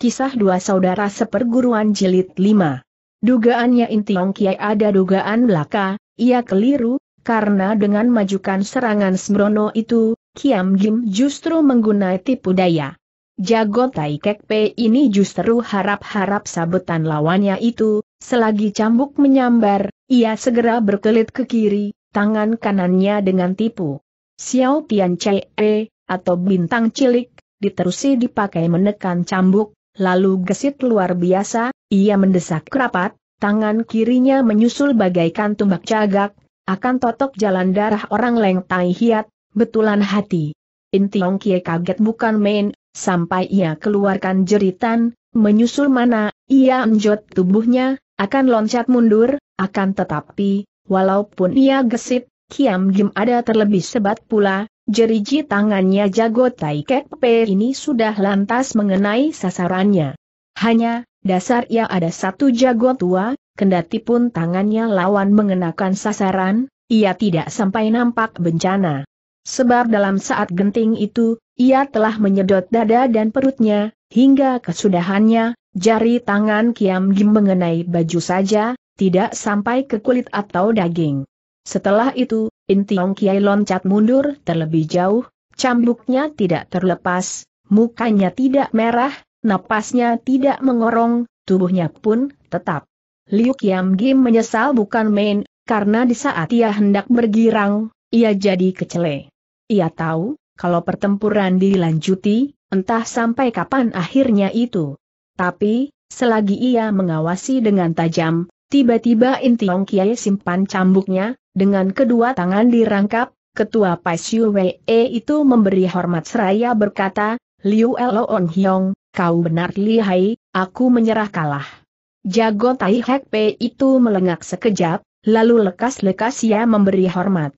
Kisah Dua Saudara Seperguruan Jilid 5 Dugaannya inti Ong Kiai ada dugaan belaka, ia keliru, karena dengan majukan serangan Smrono itu, Kiam Gim justru menggunai tipu daya. Jago Tai Kek Pe ini justru harap-harap sabetan lawannya itu, selagi cambuk menyambar, ia segera berkelit ke kiri, tangan kanannya dengan tipu. Xiao Tian E, atau bintang cilik, diterusi dipakai menekan cambuk, lalu gesit luar biasa, ia mendesak kerapat, tangan kirinya menyusul bagaikan tumbak cagak, akan totok jalan darah orang Leng Tai Hiat, betulan hati. Intiong Kie kaget bukan main, sampai ia keluarkan jeritan, menyusul mana, ia enjot tubuhnya, akan loncat mundur, akan tetapi, walaupun ia gesit, Kiam Jim ada terlebih sebat pula, Jeriji tangannya jago Taikek Kekpe ini sudah lantas mengenai sasarannya. Hanya, dasar ia ada satu jago tua, kendati pun tangannya lawan mengenakan sasaran, ia tidak sampai nampak bencana. Sebab dalam saat genting itu, ia telah menyedot dada dan perutnya, hingga kesudahannya, jari tangan Kiam Gim mengenai baju saja, tidak sampai ke kulit atau daging. Setelah itu, Intiong Kiai loncat mundur terlebih jauh, cambuknya tidak terlepas, mukanya tidak merah, napasnya tidak mengorong, tubuhnya pun tetap. Liu Kiam Gim menyesal bukan main, karena di saat ia hendak bergirang, ia jadi kecele. Ia tahu, kalau pertempuran dilanjuti, entah sampai kapan akhirnya itu. Tapi, selagi ia mengawasi dengan tajam, Tiba-tiba Tiong Kiai simpan cambuknya, dengan kedua tangan dirangkap, Ketua Pai Siu Wei e itu memberi hormat seraya berkata, Liu On Hyong, kau benar lihai, aku menyerah kalah. Jago Tai Hek Pei itu melengak sekejap, lalu lekas-lekas ia memberi hormat.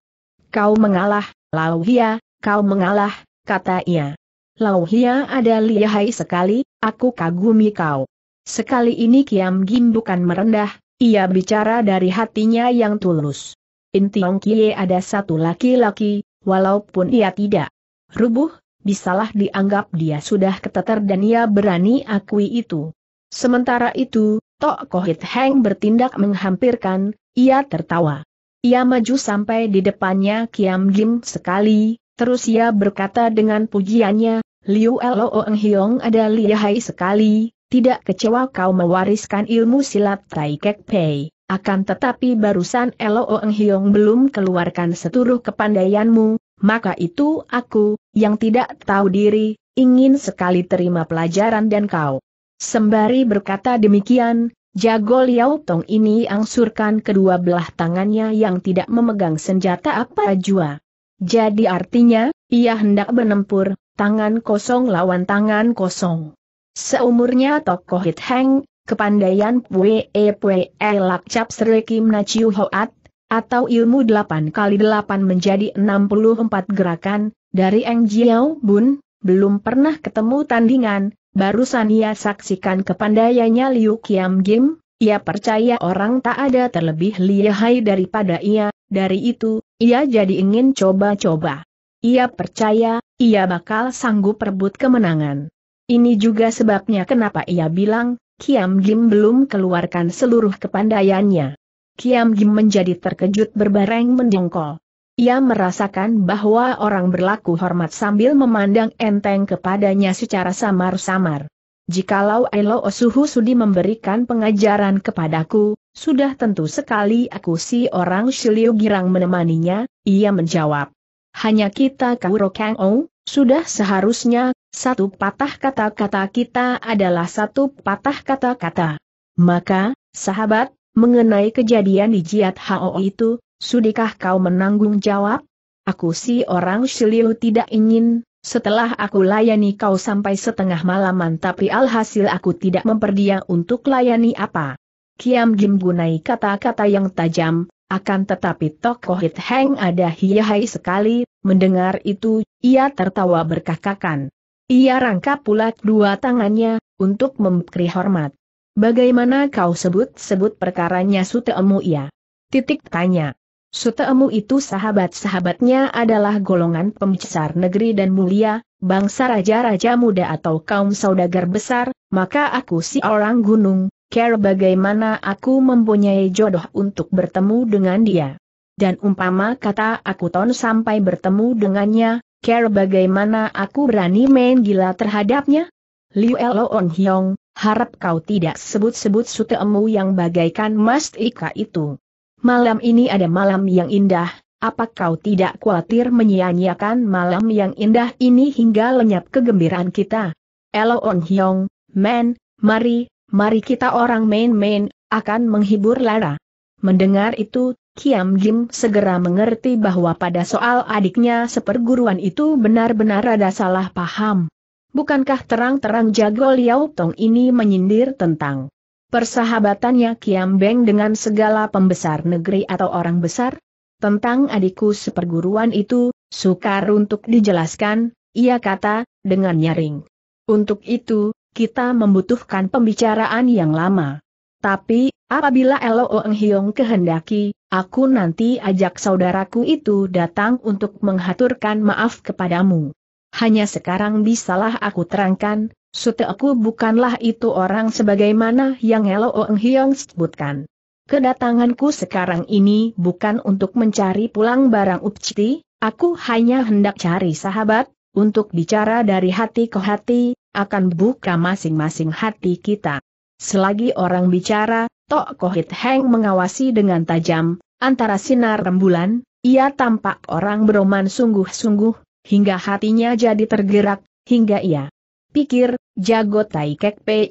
Kau mengalah, Lau Hia, kau mengalah, kata ia. Lau Hia ada lihai sekali, aku kagumi kau. Sekali ini Kiam Gim bukan merendah, ia bicara dari hatinya yang tulus. Intiong Kie ada satu laki-laki, walaupun ia tidak rubuh, bisalah dianggap dia sudah keteter dan ia berani akui itu. Sementara itu, Tok Kohit Heng bertindak menghampirkan, ia tertawa. Ia maju sampai di depannya Kiam Gim sekali, terus ia berkata dengan pujiannya, Liu Lo Eng Hiong ada lihai sekali, tidak kecewa kau mewariskan ilmu silat Tai Kek Pei, akan tetapi barusan Elo Ong Hiong belum keluarkan seluruh kepandaianmu, maka itu aku, yang tidak tahu diri, ingin sekali terima pelajaran dan kau. Sembari berkata demikian, Jago Liao Tong ini angsurkan kedua belah tangannya yang tidak memegang senjata apa jua. Jadi artinya, ia hendak menempur, tangan kosong lawan tangan kosong. Seumurnya tokoh Hit Heng, kepandaian Pwe E Pwe E Lak Cap Kim Na Chiu Hoat, atau ilmu 8 kali 8 menjadi 64 gerakan, dari Eng Jiao Bun, belum pernah ketemu tandingan, barusan ia saksikan kepandaiannya Liu Kiam Gim, ia percaya orang tak ada terlebih lihai daripada ia, dari itu, ia jadi ingin coba-coba. Ia percaya, ia bakal sanggup rebut kemenangan. Ini juga sebabnya kenapa ia bilang, Kiam Gim belum keluarkan seluruh kepandaiannya. Kiam Gim menjadi terkejut berbareng mendongkol. Ia merasakan bahwa orang berlaku hormat sambil memandang enteng kepadanya secara samar-samar. Jikalau Elo Osuhu Sudi memberikan pengajaran kepadaku, sudah tentu sekali aku si orang Shiliu Girang menemaninya, ia menjawab. Hanya kita kau Rokang sudah seharusnya, satu patah kata-kata kita adalah satu patah kata-kata. Maka, sahabat, mengenai kejadian di Jiat Hao itu, sudikah kau menanggung jawab? Aku si orang Shiliu tidak ingin, setelah aku layani kau sampai setengah malaman tapi alhasil aku tidak memperdia untuk layani apa. Kiam Gim gunai kata-kata yang tajam, akan tetapi tokoh Hit Heng ada hiyahai sekali, mendengar itu, ia tertawa berkakakan. Ia rangkap pula dua tangannya, untuk memberi hormat. Bagaimana kau sebut-sebut perkaranya Suteemu ya? Titik tanya. Suteemu itu sahabat-sahabatnya adalah golongan pembesar negeri dan mulia, bangsa raja-raja muda atau kaum saudagar besar, maka aku si orang gunung, care bagaimana aku mempunyai jodoh untuk bertemu dengan dia. Dan umpama kata aku ton sampai bertemu dengannya, care bagaimana aku berani main gila terhadapnya? Liu Elo On Hyong, harap kau tidak sebut-sebut sutemu yang bagaikan Mas Ika itu. Malam ini ada malam yang indah, apa kau tidak khawatir menyia-nyiakan malam yang indah ini hingga lenyap kegembiraan kita? Elo On Hyong, men, mari, Mari kita orang main-main, akan menghibur Lara. Mendengar itu, Kiam Jim segera mengerti bahwa pada soal adiknya seperguruan itu benar-benar ada salah paham. Bukankah terang-terang Jago Liao Tong ini menyindir tentang persahabatannya Kiam Beng dengan segala pembesar negeri atau orang besar? Tentang adikku seperguruan itu, sukar untuk dijelaskan, ia kata, dengan nyaring. Untuk itu, kita membutuhkan pembicaraan yang lama. Tapi, apabila Elo Oeng Hiong kehendaki, aku nanti ajak saudaraku itu datang untuk menghaturkan maaf kepadamu. Hanya sekarang bisalah aku terangkan, aku bukanlah itu orang sebagaimana yang Elo Oeng Hyong sebutkan. Kedatanganku sekarang ini bukan untuk mencari pulang barang upciti, aku hanya hendak cari sahabat, untuk bicara dari hati ke hati, akan buka masing-masing hati kita. Selagi orang bicara, Tok Kohit Heng mengawasi dengan tajam, antara sinar rembulan, ia tampak orang beroman sungguh-sungguh, hingga hatinya jadi tergerak, hingga ia pikir, jago Tai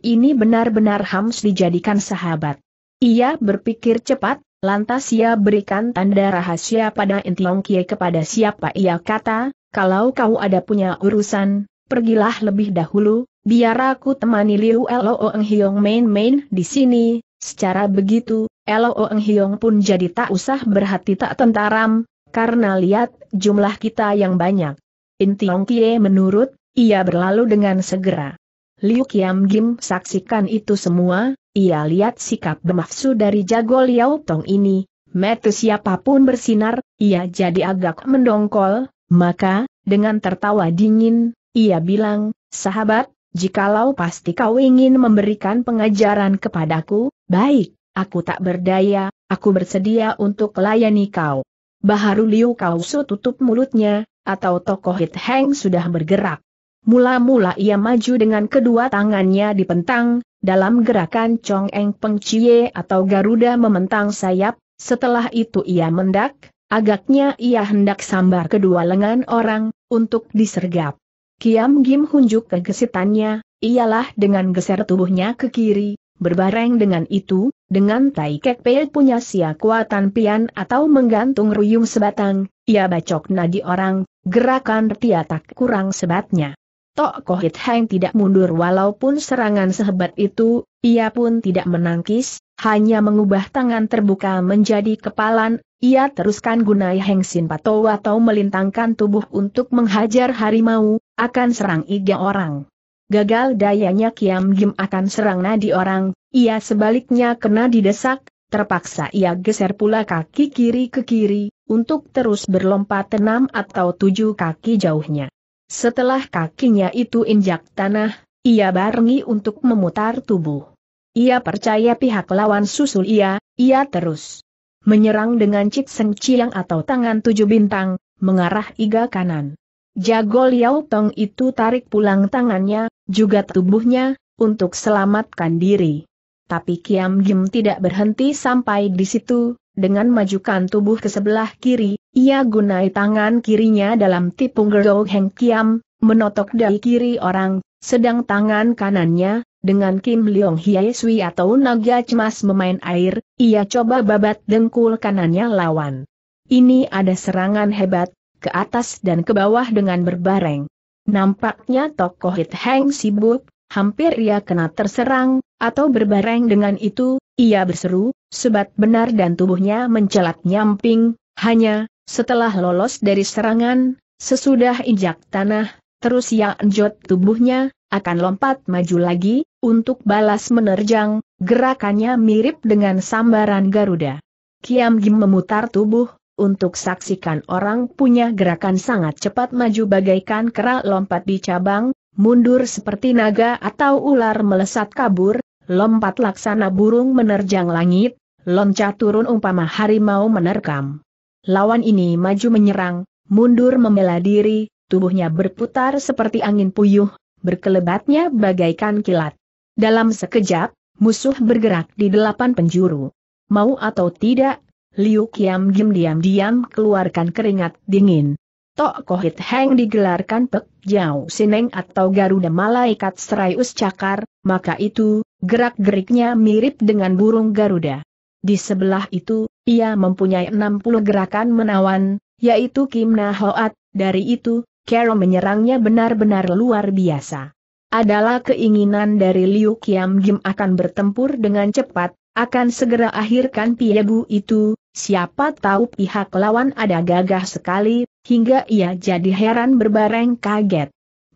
ini benar-benar hams dijadikan sahabat. Ia berpikir cepat, lantas ia berikan tanda rahasia pada Entiong Kie kepada siapa ia kata, kalau kau ada punya urusan, pergilah lebih dahulu, biar aku temani Liu Lo Eng Hiong main-main di sini, secara begitu, Lo Eng Hiong pun jadi tak usah berhati tak tentaram, karena lihat jumlah kita yang banyak. Tiong Kie menurut, ia berlalu dengan segera. Liu Kiam Gim saksikan itu semua, ia lihat sikap bermafsu dari jago Liao Tong ini, Metus siapapun bersinar, ia jadi agak mendongkol, maka, dengan tertawa dingin, ia bilang, sahabat, jikalau pasti kau ingin memberikan pengajaran kepadaku, baik, aku tak berdaya, aku bersedia untuk layani kau. Baharu Liu Kausu tutup mulutnya, atau tokoh Hit Heng sudah bergerak. Mula-mula ia maju dengan kedua tangannya di pentang, dalam gerakan Chong Eng Peng Chie atau Garuda mementang sayap, setelah itu ia mendak, Agaknya ia hendak sambar kedua lengan orang, untuk disergap. Kiam Gim hunjuk kegesitannya, ialah dengan geser tubuhnya ke kiri, berbareng dengan itu, dengan Tai Kek Pei punya sia kuatan pian atau menggantung ruyung sebatang, ia bacok nadi orang, gerakan tak kurang sebatnya. Tok Kohit Heng tidak mundur walaupun serangan sehebat itu, ia pun tidak menangkis, hanya mengubah tangan terbuka menjadi kepalan, ia teruskan gunai hengsin Sin atau melintangkan tubuh untuk menghajar harimau, akan serang iga orang. Gagal dayanya Kiam Gim akan serang nadi orang, ia sebaliknya kena didesak, terpaksa ia geser pula kaki kiri ke kiri, untuk terus berlompat enam atau tujuh kaki jauhnya. Setelah kakinya itu injak tanah, ia barengi untuk memutar tubuh. Ia percaya pihak lawan susul ia, ia terus menyerang dengan cik seng ciang atau tangan tujuh bintang, mengarah iga kanan. Jago Liao Tong itu tarik pulang tangannya, juga tubuhnya, untuk selamatkan diri. Tapi Kiam Jim tidak berhenti sampai di situ, dengan majukan tubuh ke sebelah kiri, ia gunai tangan kirinya dalam tipung gerou Heng Kiam, menotok dari kiri orang, sedang tangan kanannya, dengan Kim Leong Hye Sui atau naga cemas memain air, ia coba babat dengkul kanannya lawan. Ini ada serangan hebat, ke atas dan ke bawah dengan berbareng. Nampaknya tokoh Hit Heng sibuk, hampir ia kena terserang, atau berbareng dengan itu, ia berseru, sebat benar dan tubuhnya mencelat nyamping, hanya, setelah lolos dari serangan, sesudah injak tanah, terus ia anjot tubuhnya, akan lompat maju lagi, untuk balas menerjang, gerakannya mirip dengan sambaran Garuda. Kiam Gim memutar tubuh, untuk saksikan orang punya gerakan sangat cepat maju bagaikan kera lompat di cabang, mundur seperti naga atau ular melesat kabur, lompat laksana burung menerjang langit, loncat turun umpama harimau menerkam. Lawan ini maju menyerang, mundur membela diri, tubuhnya berputar seperti angin puyuh, berkelebatnya bagaikan kilat. Dalam sekejap, musuh bergerak di delapan penjuru. Mau atau tidak, Liu Kiam Gim diam-diam keluarkan keringat dingin. Tok Kohit Heng digelarkan Pek jauh Sineng atau Garuda Malaikat Seraius Cakar, maka itu, gerak-geriknya mirip dengan burung Garuda. Di sebelah itu, ia mempunyai 60 gerakan menawan, yaitu Kim Nahoat, dari itu, Carol menyerangnya benar-benar luar biasa adalah keinginan dari Liu Kiam Gim akan bertempur dengan cepat, akan segera akhirkan Piebu itu, siapa tahu pihak lawan ada gagah sekali, hingga ia jadi heran berbareng kaget.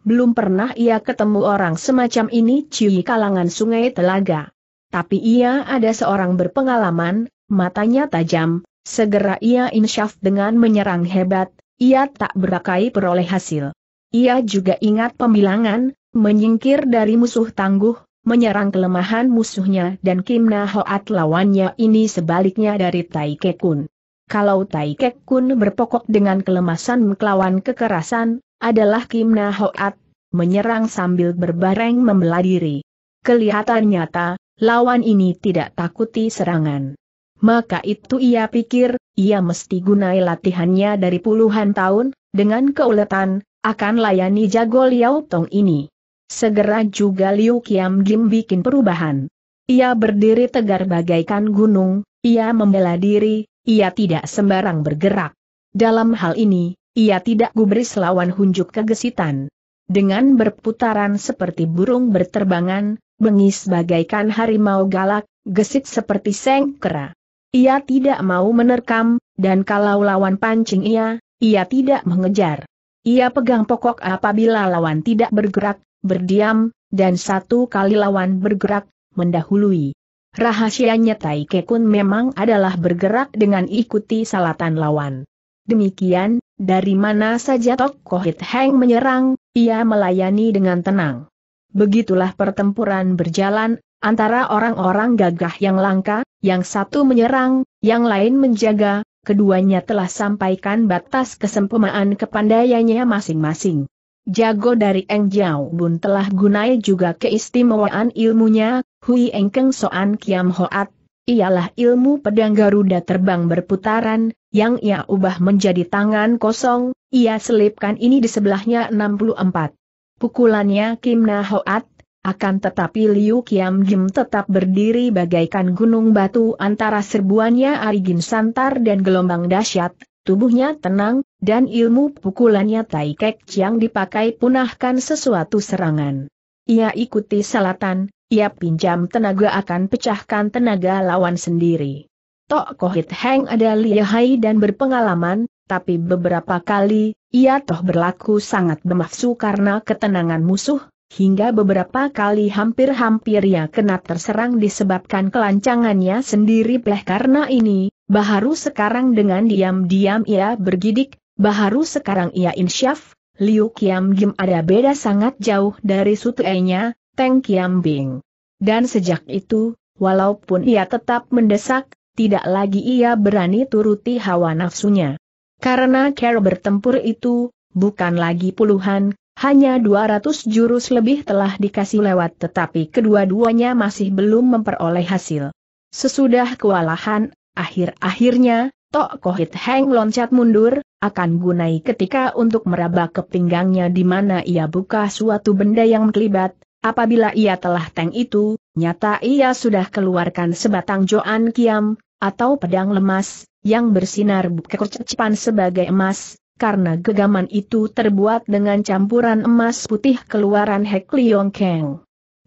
Belum pernah ia ketemu orang semacam ini cuy kalangan sungai telaga. Tapi ia ada seorang berpengalaman, matanya tajam, segera ia insyaf dengan menyerang hebat, ia tak berakai peroleh hasil. Ia juga ingat pembilangan, menyingkir dari musuh tangguh, menyerang kelemahan musuhnya dan Kim Na Hoat lawannya ini sebaliknya dari Tai Kek Kun. Kalau Tai Kek Kun berpokok dengan kelemasan melawan kekerasan, adalah Kim Na Hoat, menyerang sambil berbareng membelah diri. Kelihatan nyata, lawan ini tidak takuti serangan. Maka itu ia pikir, ia mesti gunai latihannya dari puluhan tahun, dengan keuletan, akan layani jago Liao Tong ini. Segera juga Liu Qiam Gim bikin perubahan. Ia berdiri tegar bagaikan gunung, ia membela diri, ia tidak sembarang bergerak. Dalam hal ini, ia tidak gubris lawan hunjuk kegesitan. Dengan berputaran seperti burung berterbangan, bengis bagaikan harimau galak, gesit seperti sengkera. Ia tidak mau menerkam, dan kalau lawan pancing ia, ia tidak mengejar. Ia pegang pokok apabila lawan tidak bergerak, berdiam, dan satu kali lawan bergerak, mendahului. Rahasianya Tai Kekun memang adalah bergerak dengan ikuti salatan lawan. Demikian, dari mana saja Tok Kohit Heng menyerang, ia melayani dengan tenang. Begitulah pertempuran berjalan, antara orang-orang gagah yang langka, yang satu menyerang, yang lain menjaga, keduanya telah sampaikan batas kesempurnaan kepandaiannya masing-masing. Jago dari Eng Jiao Bun telah gunai juga keistimewaan ilmunya, Hui Engkeng Soan Kiam Hoat, ialah ilmu pedang Garuda terbang berputaran, yang ia ubah menjadi tangan kosong, ia selipkan ini di sebelahnya 64. Pukulannya Kim Na Hoat, akan tetapi Liu Kiam Jim tetap berdiri bagaikan gunung batu antara serbuannya Arigin Santar dan gelombang dahsyat, Tubuhnya tenang, dan ilmu pukulannya Tai Kek Chiang dipakai punahkan sesuatu serangan. Ia ikuti selatan, ia pinjam tenaga akan pecahkan tenaga lawan sendiri. Tok Kohit Heng ada lihai dan berpengalaman, tapi beberapa kali, ia toh berlaku sangat bemafsu karena ketenangan musuh, hingga beberapa kali hampir-hampir ia kena terserang disebabkan kelancangannya sendiri pleh karena ini, Baharu sekarang dengan diam-diam ia bergidik, Baharu sekarang ia insyaf, Liu Kiam Gim ada beda sangat jauh dari sutenya, Teng Kiam Bing. Dan sejak itu, walaupun ia tetap mendesak, tidak lagi ia berani turuti hawa nafsunya. Karena Carol bertempur itu, bukan lagi puluhan, hanya 200 jurus lebih telah dikasih lewat tetapi kedua-duanya masih belum memperoleh hasil. Sesudah kewalahan, Akhir-akhirnya, Tok Kohit Heng loncat mundur, akan gunai ketika untuk meraba ke pinggangnya di mana ia buka suatu benda yang kelibat, apabila ia telah teng itu, nyata ia sudah keluarkan sebatang joan kiam, atau pedang lemas, yang bersinar kekercepan sebagai emas, karena gegaman itu terbuat dengan campuran emas putih keluaran Hek Liong Keng.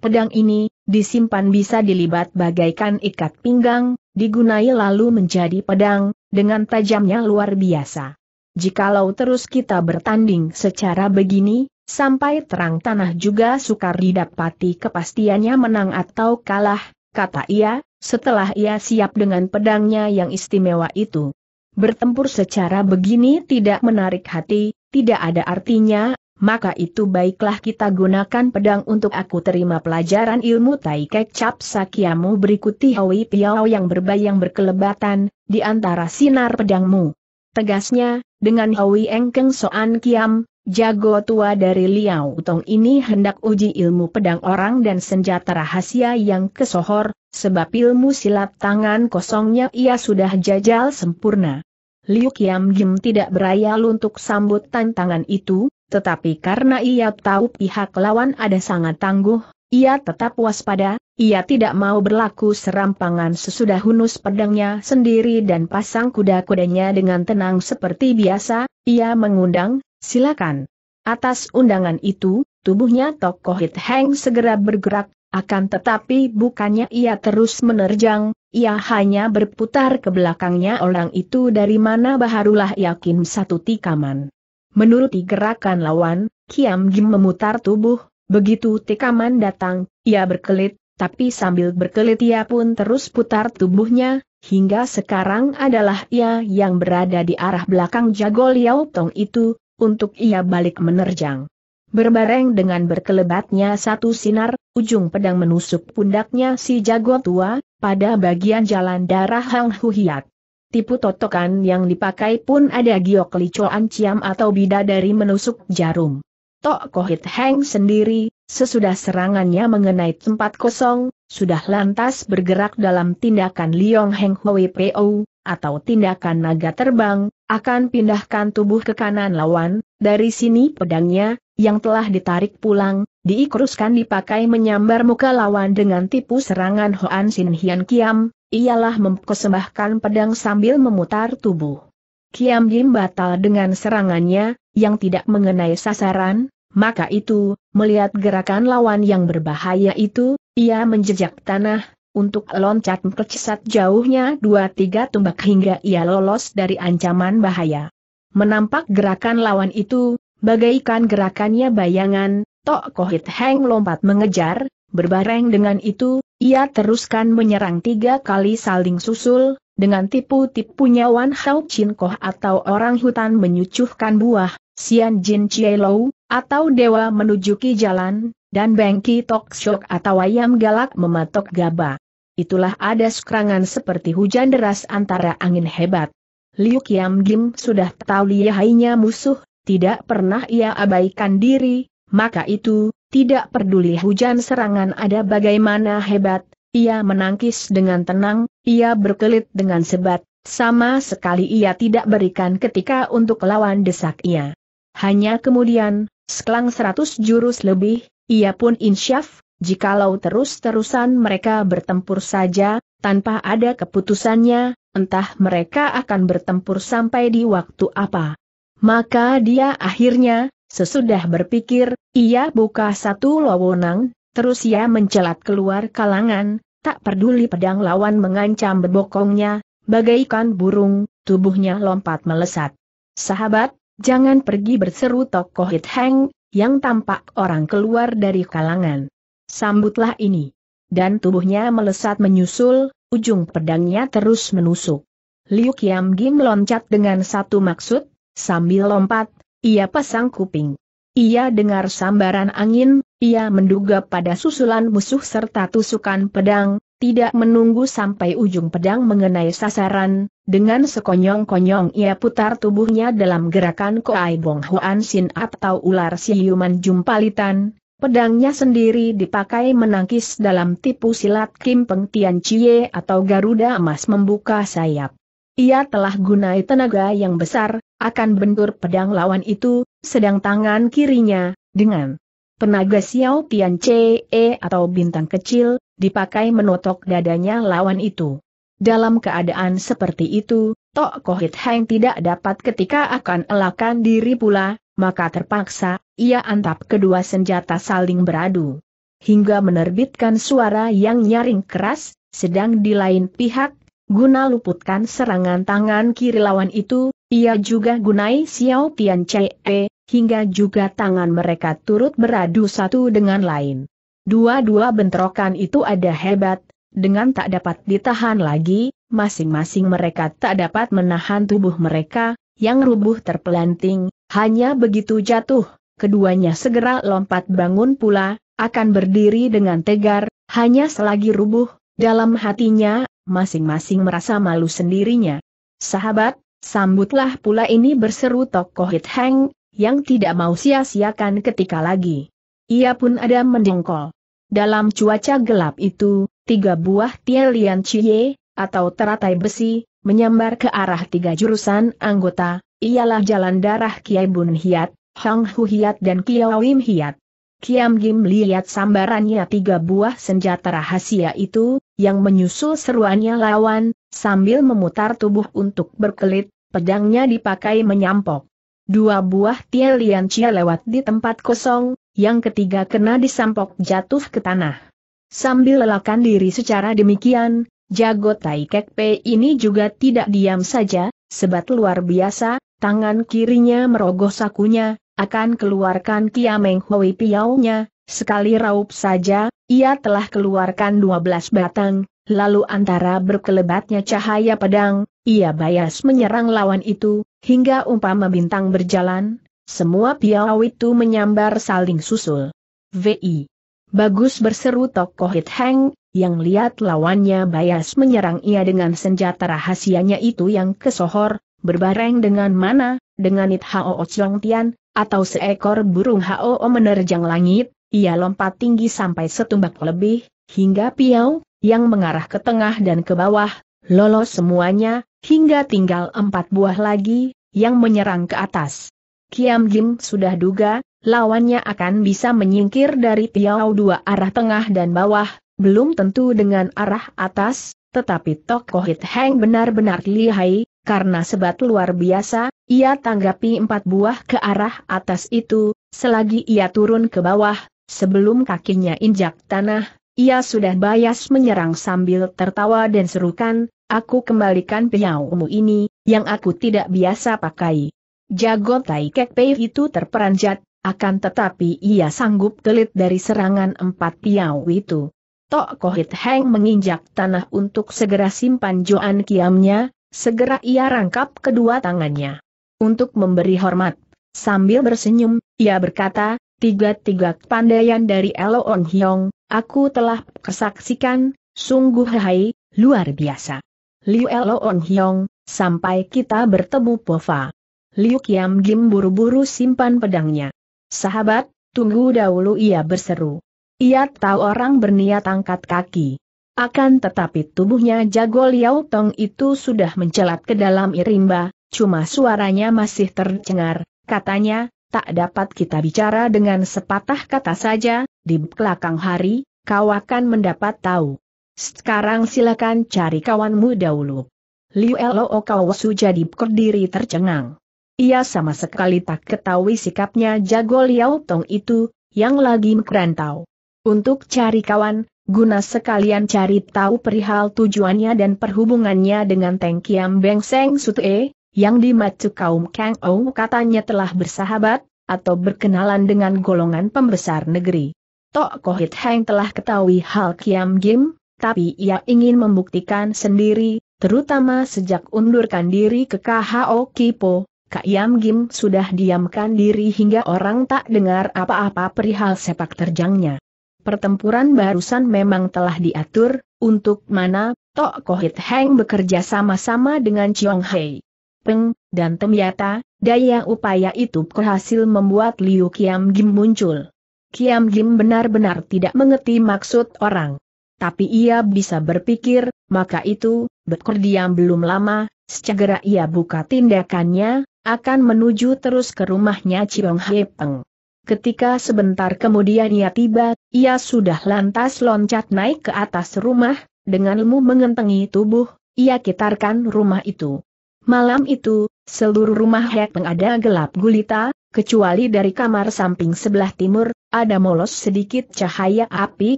Pedang ini, disimpan bisa dilibat bagaikan ikat pinggang, digunai lalu menjadi pedang, dengan tajamnya luar biasa. Jikalau terus kita bertanding secara begini, sampai terang tanah juga sukar didapati kepastiannya menang atau kalah, kata ia, setelah ia siap dengan pedangnya yang istimewa itu. Bertempur secara begini tidak menarik hati, tidak ada artinya, maka itu baiklah kita gunakan pedang untuk aku terima pelajaran ilmu Tai Kek Cap Sakiamu berikuti Hawi Piao yang berbayang berkelebatan, di antara sinar pedangmu. Tegasnya, dengan Hawi Engkeng Soan Kiam, jago tua dari Liao Tong ini hendak uji ilmu pedang orang dan senjata rahasia yang kesohor, sebab ilmu silat tangan kosongnya ia sudah jajal sempurna. Liu Kiam Gim tidak berayal untuk sambut tantangan itu, tetapi karena ia tahu pihak lawan ada sangat tangguh, ia tetap waspada, ia tidak mau berlaku serampangan sesudah hunus pedangnya sendiri dan pasang kuda-kudanya dengan tenang seperti biasa, ia mengundang, silakan. Atas undangan itu, tubuhnya tokoh Hit Heng segera bergerak, akan tetapi bukannya ia terus menerjang, ia hanya berputar ke belakangnya orang itu dari mana baharulah yakin satu tikaman. Menuruti gerakan lawan, Kiam Gim memutar tubuh, begitu tikaman datang, ia berkelit, tapi sambil berkelit ia pun terus putar tubuhnya, hingga sekarang adalah ia yang berada di arah belakang jago Liao Tong itu, untuk ia balik menerjang. Berbareng dengan berkelebatnya satu sinar, ujung pedang menusuk pundaknya si jago tua, pada bagian jalan darah Hang Huhiat. Tipu totokan yang dipakai pun ada giok licoan ciam atau bida dari menusuk jarum. Tok Kohit Heng sendiri, sesudah serangannya mengenai tempat kosong, sudah lantas bergerak dalam tindakan Liong Heng Hui Po, atau tindakan naga terbang, akan pindahkan tubuh ke kanan lawan, dari sini pedangnya, yang telah ditarik pulang, diikruskan dipakai menyambar muka lawan dengan tipu serangan Hoan Sin Hian Kiam, ialah mempersembahkan pedang sambil memutar tubuh. Kiam Jim batal dengan serangannya, yang tidak mengenai sasaran, maka itu, melihat gerakan lawan yang berbahaya itu, ia menjejak tanah, untuk loncat melesat jauhnya dua tiga tumbak hingga ia lolos dari ancaman bahaya. Menampak gerakan lawan itu, bagaikan gerakannya bayangan, Tok Kohit Heng lompat mengejar, berbareng dengan itu, ia teruskan menyerang tiga kali saling susul, dengan tipu-tipunya Wan Hao Chin Koh atau orang hutan menyucuhkan buah, Xian Jin Chie Lou, atau dewa menujuki jalan, dan Bengki Tok Shok atau ayam galak mematok gaba. Itulah ada sekerangan seperti hujan deras antara angin hebat. Liu Kiam Gim sudah tahu lihainya musuh, tidak pernah ia abaikan diri, maka itu, tidak peduli hujan serangan ada bagaimana hebat, ia menangkis dengan tenang, ia berkelit dengan sebat, sama sekali ia tidak berikan ketika untuk lawan desak ia. Hanya kemudian, sekelang seratus jurus lebih, ia pun insyaf, jikalau terus-terusan mereka bertempur saja, tanpa ada keputusannya, entah mereka akan bertempur sampai di waktu apa. Maka dia akhirnya, Sesudah berpikir, ia buka satu lowonang, terus ia mencelat keluar kalangan, tak peduli pedang lawan mengancam bebokongnya, bagaikan burung, tubuhnya lompat melesat. Sahabat, jangan pergi berseru tokoh Hit Heng, yang tampak orang keluar dari kalangan. Sambutlah ini. Dan tubuhnya melesat menyusul, ujung pedangnya terus menusuk. Liu Qiang Gim loncat dengan satu maksud, sambil lompat, ia pasang kuping. Ia dengar sambaran angin, ia menduga pada susulan musuh serta tusukan pedang, tidak menunggu sampai ujung pedang mengenai sasaran, dengan sekonyong-konyong ia putar tubuhnya dalam gerakan Koai Bong Huan Sin atau ular siuman jumpalitan, pedangnya sendiri dipakai menangkis dalam tipu silat Kim pengtian cie atau Garuda Emas membuka sayap. Ia telah gunai tenaga yang besar, akan bentur pedang lawan itu, sedang tangan kirinya, dengan tenaga Xiao Tian Ce atau bintang kecil, dipakai menotok dadanya lawan itu. Dalam keadaan seperti itu, Tok Kohit Heng tidak dapat ketika akan elakan diri pula, maka terpaksa, ia antap kedua senjata saling beradu. Hingga menerbitkan suara yang nyaring keras, sedang di lain pihak, guna luputkan serangan tangan kiri lawan itu, ia juga gunai Xiao Tian Chee, eh, hingga juga tangan mereka turut beradu satu dengan lain. Dua-dua bentrokan itu ada hebat, dengan tak dapat ditahan lagi, masing-masing mereka tak dapat menahan tubuh mereka, yang rubuh terpelanting, hanya begitu jatuh, keduanya segera lompat bangun pula, akan berdiri dengan tegar, hanya selagi rubuh, dalam hatinya, masing-masing merasa malu sendirinya. Sahabat, Sambutlah pula ini berseru tokoh Hit Heng, yang tidak mau sia-siakan ketika lagi. Ia pun ada mendengkol. Dalam cuaca gelap itu, tiga buah tielian ciye atau teratai besi, menyambar ke arah tiga jurusan anggota, ialah jalan darah Kiai Bun Hiat, Hang Hu Hiat dan Kiao Wim Hiat. Kiam Gim lihat sambarannya tiga buah senjata rahasia itu, yang menyusul seruannya lawan, Sambil memutar tubuh untuk berkelit, pedangnya dipakai menyampok. Dua buah tiel cia lewat di tempat kosong, yang ketiga kena disampok jatuh ke tanah. Sambil lelakan diri secara demikian, Jago Tai Kekpe ini juga tidak diam saja, sebat luar biasa, tangan kirinya merogoh sakunya, akan keluarkan Kiameng Hui Piaunya, sekali raup saja, ia telah keluarkan 12 batang, Lalu antara berkelebatnya cahaya pedang, ia bayas menyerang lawan itu, hingga umpama bintang berjalan, semua piau itu menyambar saling susul. VI. Bagus berseru tokoh Hit Heng, yang lihat lawannya bayas menyerang ia dengan senjata rahasianya itu yang kesohor, berbareng dengan mana, dengan It Hao Chong Tian, atau seekor burung Hao menerjang langit, ia lompat tinggi sampai setumbak lebih, hingga piau, yang mengarah ke tengah dan ke bawah, lolos semuanya, hingga tinggal empat buah lagi, yang menyerang ke atas. Kiam Jim sudah duga, lawannya akan bisa menyingkir dari Piau dua arah tengah dan bawah, belum tentu dengan arah atas, tetapi tokoh Hit Heng benar-benar lihai, karena sebat luar biasa, ia tanggapi empat buah ke arah atas itu, selagi ia turun ke bawah, sebelum kakinya injak tanah, ia sudah bayas menyerang sambil tertawa dan serukan, aku kembalikan piaumu ini, yang aku tidak biasa pakai. Jago Tai Kek Pei itu terperanjat, akan tetapi ia sanggup telit dari serangan empat piau itu. Tok Kohit Heng menginjak tanah untuk segera simpan Joan Kiamnya, segera ia rangkap kedua tangannya. Untuk memberi hormat, sambil bersenyum, ia berkata, Tiga-tiga pandaian dari Elo On Hyong, aku telah kesaksikan, sungguh hai, luar biasa. Liu Elo On Hyong, sampai kita bertemu Pova. Liu Kiam Gim buru-buru simpan pedangnya. Sahabat, tunggu dahulu ia berseru. Ia tahu orang berniat angkat kaki. Akan tetapi tubuhnya jago Liao Tong itu sudah mencelat ke dalam irimba, cuma suaranya masih tercengar, katanya, tak dapat kita bicara dengan sepatah kata saja, di belakang hari, kau akan mendapat tahu. Sekarang silakan cari kawanmu dahulu. Liu Loo Kawasu jadi berdiri tercengang. Ia sama sekali tak ketahui sikapnya jago Liao Tong itu, yang lagi merantau. Untuk cari kawan, guna sekalian cari tahu perihal tujuannya dan perhubungannya dengan Teng Kiam Beng Seng E, yang dimacu kaum Kang Ou katanya telah bersahabat, atau berkenalan dengan golongan pembesar negeri. Tok Kohit Heng telah ketahui hal Kiam Gim, tapi ia ingin membuktikan sendiri, terutama sejak undurkan diri ke KHO Kipo, Kak Yam Gim sudah diamkan diri hingga orang tak dengar apa-apa perihal sepak terjangnya. Pertempuran barusan memang telah diatur, untuk mana, Tok Kohit Heng bekerja sama-sama dengan Chiong Hei. Peng, dan Temyata, daya upaya itu berhasil membuat Liu Kiam Gim muncul. Kiam Gim benar-benar tidak mengerti maksud orang. Tapi ia bisa berpikir, maka itu, berdiam belum lama, segera ia buka tindakannya, akan menuju terus ke rumahnya Chiong He Peng. Ketika sebentar kemudian ia tiba, ia sudah lantas loncat naik ke atas rumah, dengan ilmu mengentengi tubuh, ia kitarkan rumah itu. Malam itu, seluruh rumah Hek ada gelap gulita, kecuali dari kamar samping sebelah timur, ada molos sedikit cahaya api,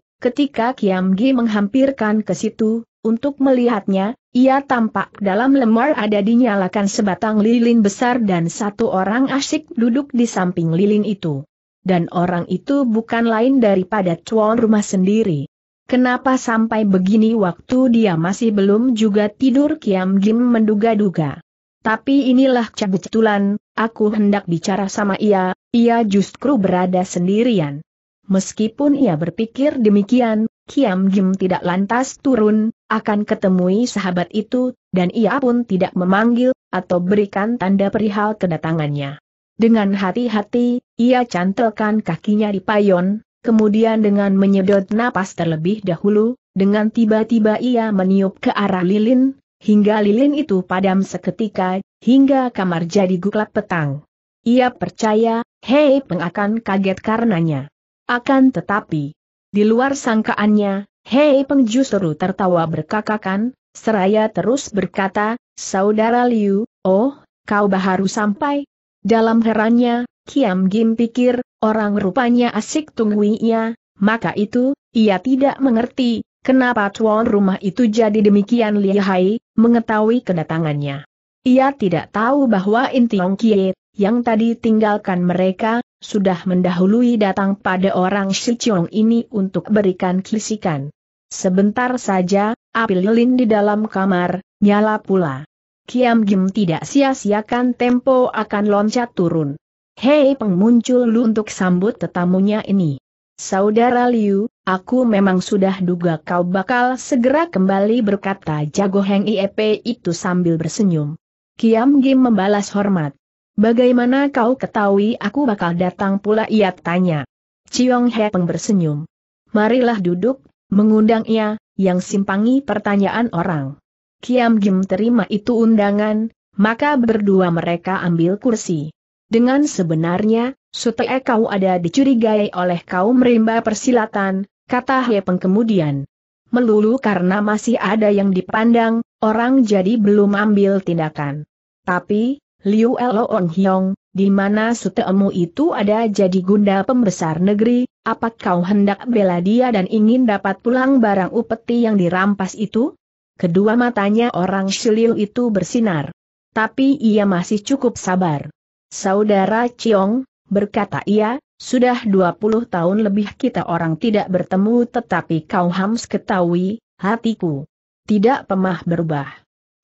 ketika Kiam Gi menghampirkan ke situ, untuk melihatnya, ia tampak dalam lemar ada dinyalakan sebatang lilin besar dan satu orang asyik duduk di samping lilin itu. Dan orang itu bukan lain daripada tuan rumah sendiri. Kenapa sampai begini waktu dia masih belum juga tidur Kiam Jim menduga-duga. Tapi inilah kebetulan, aku hendak bicara sama ia, ia justru berada sendirian. Meskipun ia berpikir demikian, Kiam Jim tidak lantas turun, akan ketemui sahabat itu, dan ia pun tidak memanggil, atau berikan tanda perihal kedatangannya. Dengan hati-hati, ia cantelkan kakinya di payon, Kemudian dengan menyedot napas terlebih dahulu, dengan tiba-tiba ia meniup ke arah lilin, hingga lilin itu padam seketika, hingga kamar jadi guklap petang. Ia percaya, Hei Peng akan kaget karenanya. Akan tetapi, di luar sangkaannya, Hei Peng justru tertawa berkakakan, seraya terus berkata, Saudara Liu, oh, kau baru sampai. Dalam herannya, Kiam Gim pikir, orang rupanya asik tunggui ia, maka itu, ia tidak mengerti, kenapa tuan rumah itu jadi demikian lihai, mengetahui kedatangannya. Ia tidak tahu bahwa Intiong Kie, yang tadi tinggalkan mereka, sudah mendahului datang pada orang Shichong ini untuk berikan kisikan. Sebentar saja, api lilin di dalam kamar, nyala pula. Kiam Gim tidak sia-siakan tempo akan loncat turun. Hei pengmuncul Lu untuk sambut tetamunya ini. Saudara Liu, aku memang sudah duga kau bakal segera kembali berkata jago Heng Iep itu sambil bersenyum. Kiam Gim membalas hormat. Bagaimana kau ketahui aku bakal datang pula ia tanya. Ciong He Peng bersenyum. Marilah duduk, mengundang ia, yang simpangi pertanyaan orang. Kiam Gim terima itu undangan, maka berdua mereka ambil kursi. Dengan sebenarnya, Sutee kau ada dicurigai oleh kaum rimba persilatan, kata Hepeng kemudian. Melulu karena masih ada yang dipandang, orang jadi belum ambil tindakan. Tapi, Liu Eloong Hyong, di mana suteemu itu ada jadi gunda pembesar negeri, apa kau hendak bela dia dan ingin dapat pulang barang upeti yang dirampas itu? Kedua matanya orang Shiliu itu bersinar. Tapi ia masih cukup sabar. Saudara Ciong, berkata ia, sudah 20 tahun lebih kita orang tidak bertemu tetapi kau hams ketahui, hatiku. Tidak pemah berubah.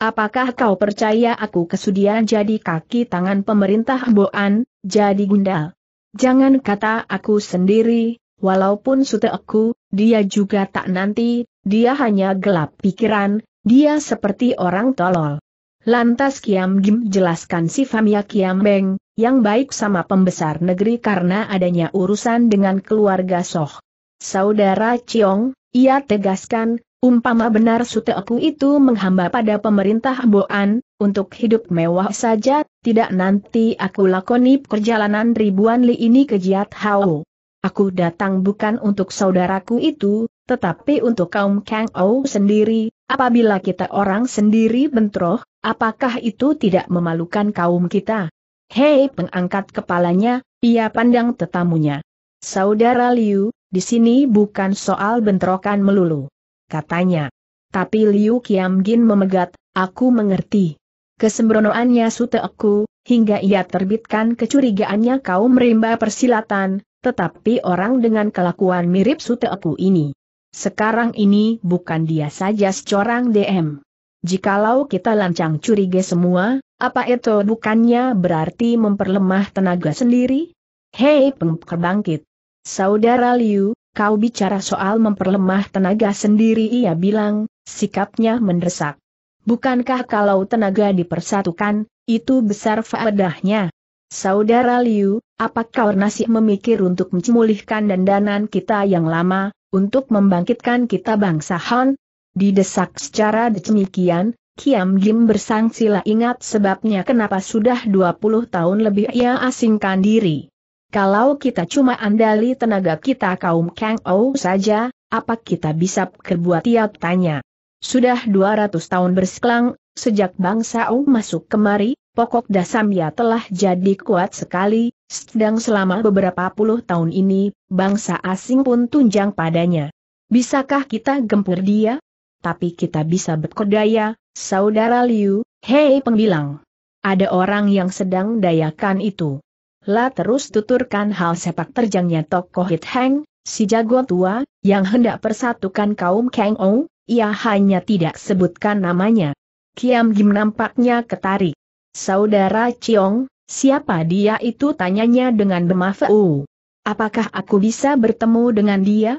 Apakah kau percaya aku kesudian jadi kaki tangan pemerintah Boan, jadi gundal? Jangan kata aku sendiri, walaupun aku, dia juga tak nanti, dia hanya gelap pikiran, dia seperti orang tolol. Lantas Kiam Gim jelaskan si Famia Kiam Beng, yang baik sama pembesar negeri karena adanya urusan dengan keluarga Soh. Saudara Ciong, ia tegaskan, umpama benar sute aku itu menghamba pada pemerintah Boan, untuk hidup mewah saja, tidak nanti aku lakoni perjalanan ribuan li ini ke Jiat Hao. Aku datang bukan untuk saudaraku itu, tetapi untuk kaum Kang Ou sendiri, Apabila kita orang sendiri bentroh, apakah itu tidak memalukan kaum kita? Hei pengangkat kepalanya, ia pandang tetamunya. Saudara Liu, di sini bukan soal bentrokan melulu. Katanya. Tapi Liu Kiamgin memegat, aku mengerti. Kesembronoannya sute aku, hingga ia terbitkan kecurigaannya kaum rimba persilatan, tetapi orang dengan kelakuan mirip sute aku ini sekarang ini bukan dia saja seorang DM. Jikalau kita lancang curiga semua, apa itu bukannya berarti memperlemah tenaga sendiri? Hei pengkerbangkit. Saudara Liu, kau bicara soal memperlemah tenaga sendiri ia bilang, sikapnya mendesak. Bukankah kalau tenaga dipersatukan, itu besar faedahnya? Saudara Liu, apakah kau nasi memikir untuk memulihkan dandanan kita yang lama, untuk membangkitkan kita bangsa Han. Didesak secara demikian, Kiam Jim bersangsila ingat sebabnya kenapa sudah 20 tahun lebih ia asingkan diri. Kalau kita cuma andali tenaga kita kaum Kang Ou saja, apa kita bisa berbuat tiap tanya? Sudah 200 tahun berselang, sejak bangsa Ou masuk kemari, pokok dasamnya telah jadi kuat sekali, sedang selama beberapa puluh tahun ini, bangsa asing pun tunjang padanya. Bisakah kita gempur dia? Tapi kita bisa berkedaya, saudara Liu, hei pembilang. Ada orang yang sedang dayakan itu. La terus tuturkan hal sepak terjangnya tokoh Hit Heng, si jago tua, yang hendak persatukan kaum Kang Ong, ia hanya tidak sebutkan namanya. Kiam Gim nampaknya ketarik. Saudara Ciong, Siapa dia itu tanyanya dengan demah feu. Apakah aku bisa bertemu dengan dia?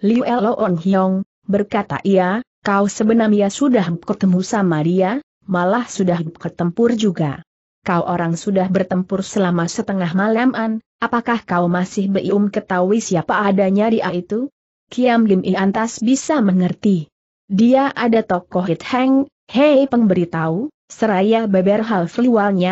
Liu Eloon Hyong, berkata ia, kau sebenarnya sudah bertemu sama dia, malah sudah bertempur juga. Kau orang sudah bertempur selama setengah malaman, apakah kau masih belum ketahui siapa adanya dia itu? Kiam Lim Iantas bisa mengerti. Dia ada tokoh Hit Heng, hei pemberitahu, seraya beber hal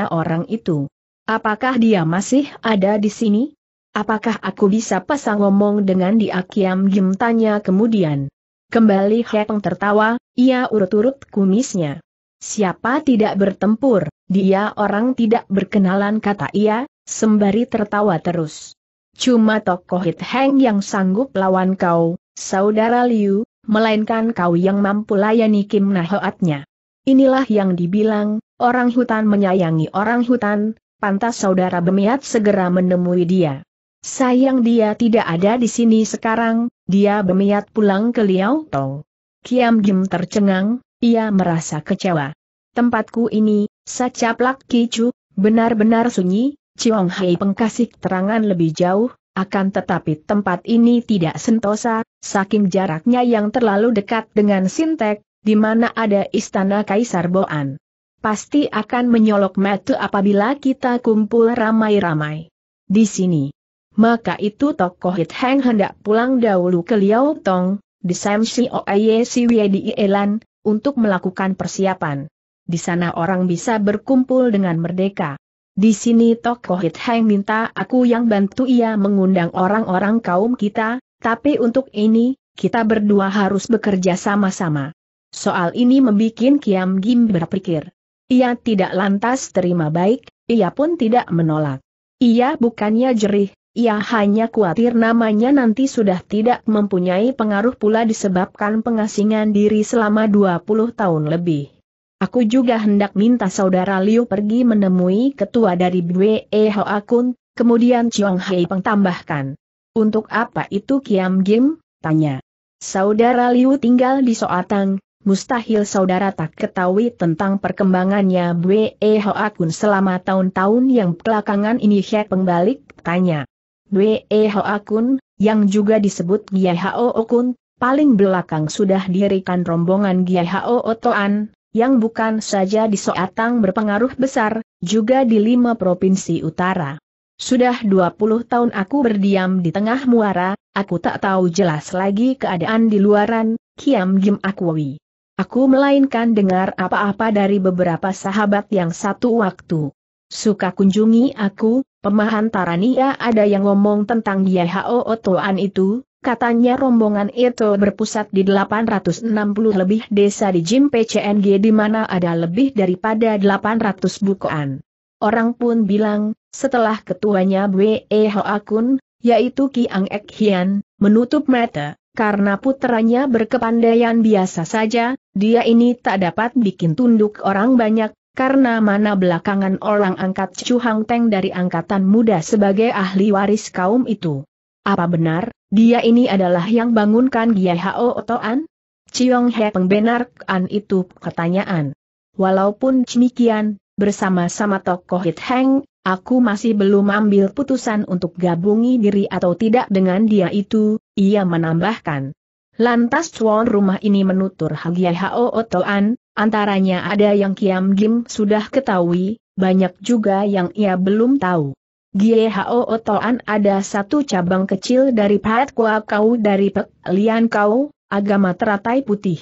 orang itu. Apakah dia masih ada di sini? Apakah aku bisa pasang ngomong dengan dia Kiam Gim tanya kemudian. Kembali Heng tertawa, ia urut-urut kumisnya. Siapa tidak bertempur, dia orang tidak berkenalan kata ia, sembari tertawa terus. Cuma tokoh Hit Heng yang sanggup lawan kau, saudara Liu, melainkan kau yang mampu layani Kim Nahoatnya. Inilah yang dibilang, orang hutan menyayangi orang hutan, pantas saudara Bemiat segera menemui dia. Sayang dia tidak ada di sini sekarang, dia Bemiat pulang ke Liao Tong. Kiam Jim tercengang, ia merasa kecewa. Tempatku ini, sacaplak kicu, benar-benar sunyi, Chiong Hai pengkasih terangan lebih jauh, akan tetapi tempat ini tidak sentosa, saking jaraknya yang terlalu dekat dengan Sintek, di mana ada istana Kaisar Boan. Pasti akan menyolok mata apabila kita kumpul ramai-ramai. Di sini. Maka itu tokoh Hit Heng hendak pulang dahulu ke Liao Tong, di Sam Si Aye Siwe di Elan, untuk melakukan persiapan. Di sana orang bisa berkumpul dengan merdeka. Di sini tokoh Hit Heng minta aku yang bantu ia mengundang orang-orang kaum kita, tapi untuk ini, kita berdua harus bekerja sama-sama. Soal ini membuat Kiam Gim berpikir. Ia tidak lantas terima baik, ia pun tidak menolak. Ia bukannya jerih, ia hanya khawatir namanya nanti sudah tidak mempunyai pengaruh pula disebabkan pengasingan diri selama 20 tahun lebih. Aku juga hendak minta saudara Liu pergi menemui ketua dari BWEHA akun, kemudian Chiang Hei pengtambahkan. Untuk apa itu Kiam Gim? Tanya. Saudara Liu tinggal di Soatang, mustahil saudara tak ketahui tentang perkembangannya Bwe Hoa Kun selama tahun-tahun yang belakangan ini Hek pengbalik, tanya. Bwe Hoa Kun, yang juga disebut Gia Hao Okun, paling belakang sudah dirikan rombongan Gia Hao Otoan, yang bukan saja di Soatang berpengaruh besar, juga di lima provinsi utara. Sudah 20 tahun aku berdiam di tengah muara, aku tak tahu jelas lagi keadaan di luaran, Kiam Gim Akwawi aku melainkan dengar apa-apa dari beberapa sahabat yang satu waktu. Suka kunjungi aku, pemahan Tarania ada yang ngomong tentang Yehao Otoan itu, Katanya rombongan itu berpusat di 860 lebih desa di Jim PCNG di mana ada lebih daripada 800 bukoan. Orang pun bilang, setelah ketuanya Bwe Hoa yaitu Ki Ang Ek Hian, menutup mata, karena putranya berkepandaian biasa saja, dia ini tak dapat bikin tunduk orang banyak, karena mana belakangan orang angkat Chu Hang Teng dari angkatan muda sebagai ahli waris kaum itu. Apa benar, dia ini adalah yang bangunkan Gia Hao Otoan? Chiong He Pengbenar An itu pertanyaan. Walaupun demikian, bersama-sama tokoh Hit Heng, aku masih belum ambil putusan untuk gabungi diri atau tidak dengan dia itu, ia menambahkan. Lantas tuan rumah ini menutur Hagia Hao Otoan, antaranya ada yang Kiam Gim sudah ketahui, banyak juga yang ia belum tahu. Gie Hao Otoan ada satu cabang kecil dari Pahat Kua Kau dari Pek Lian Kau, agama teratai putih.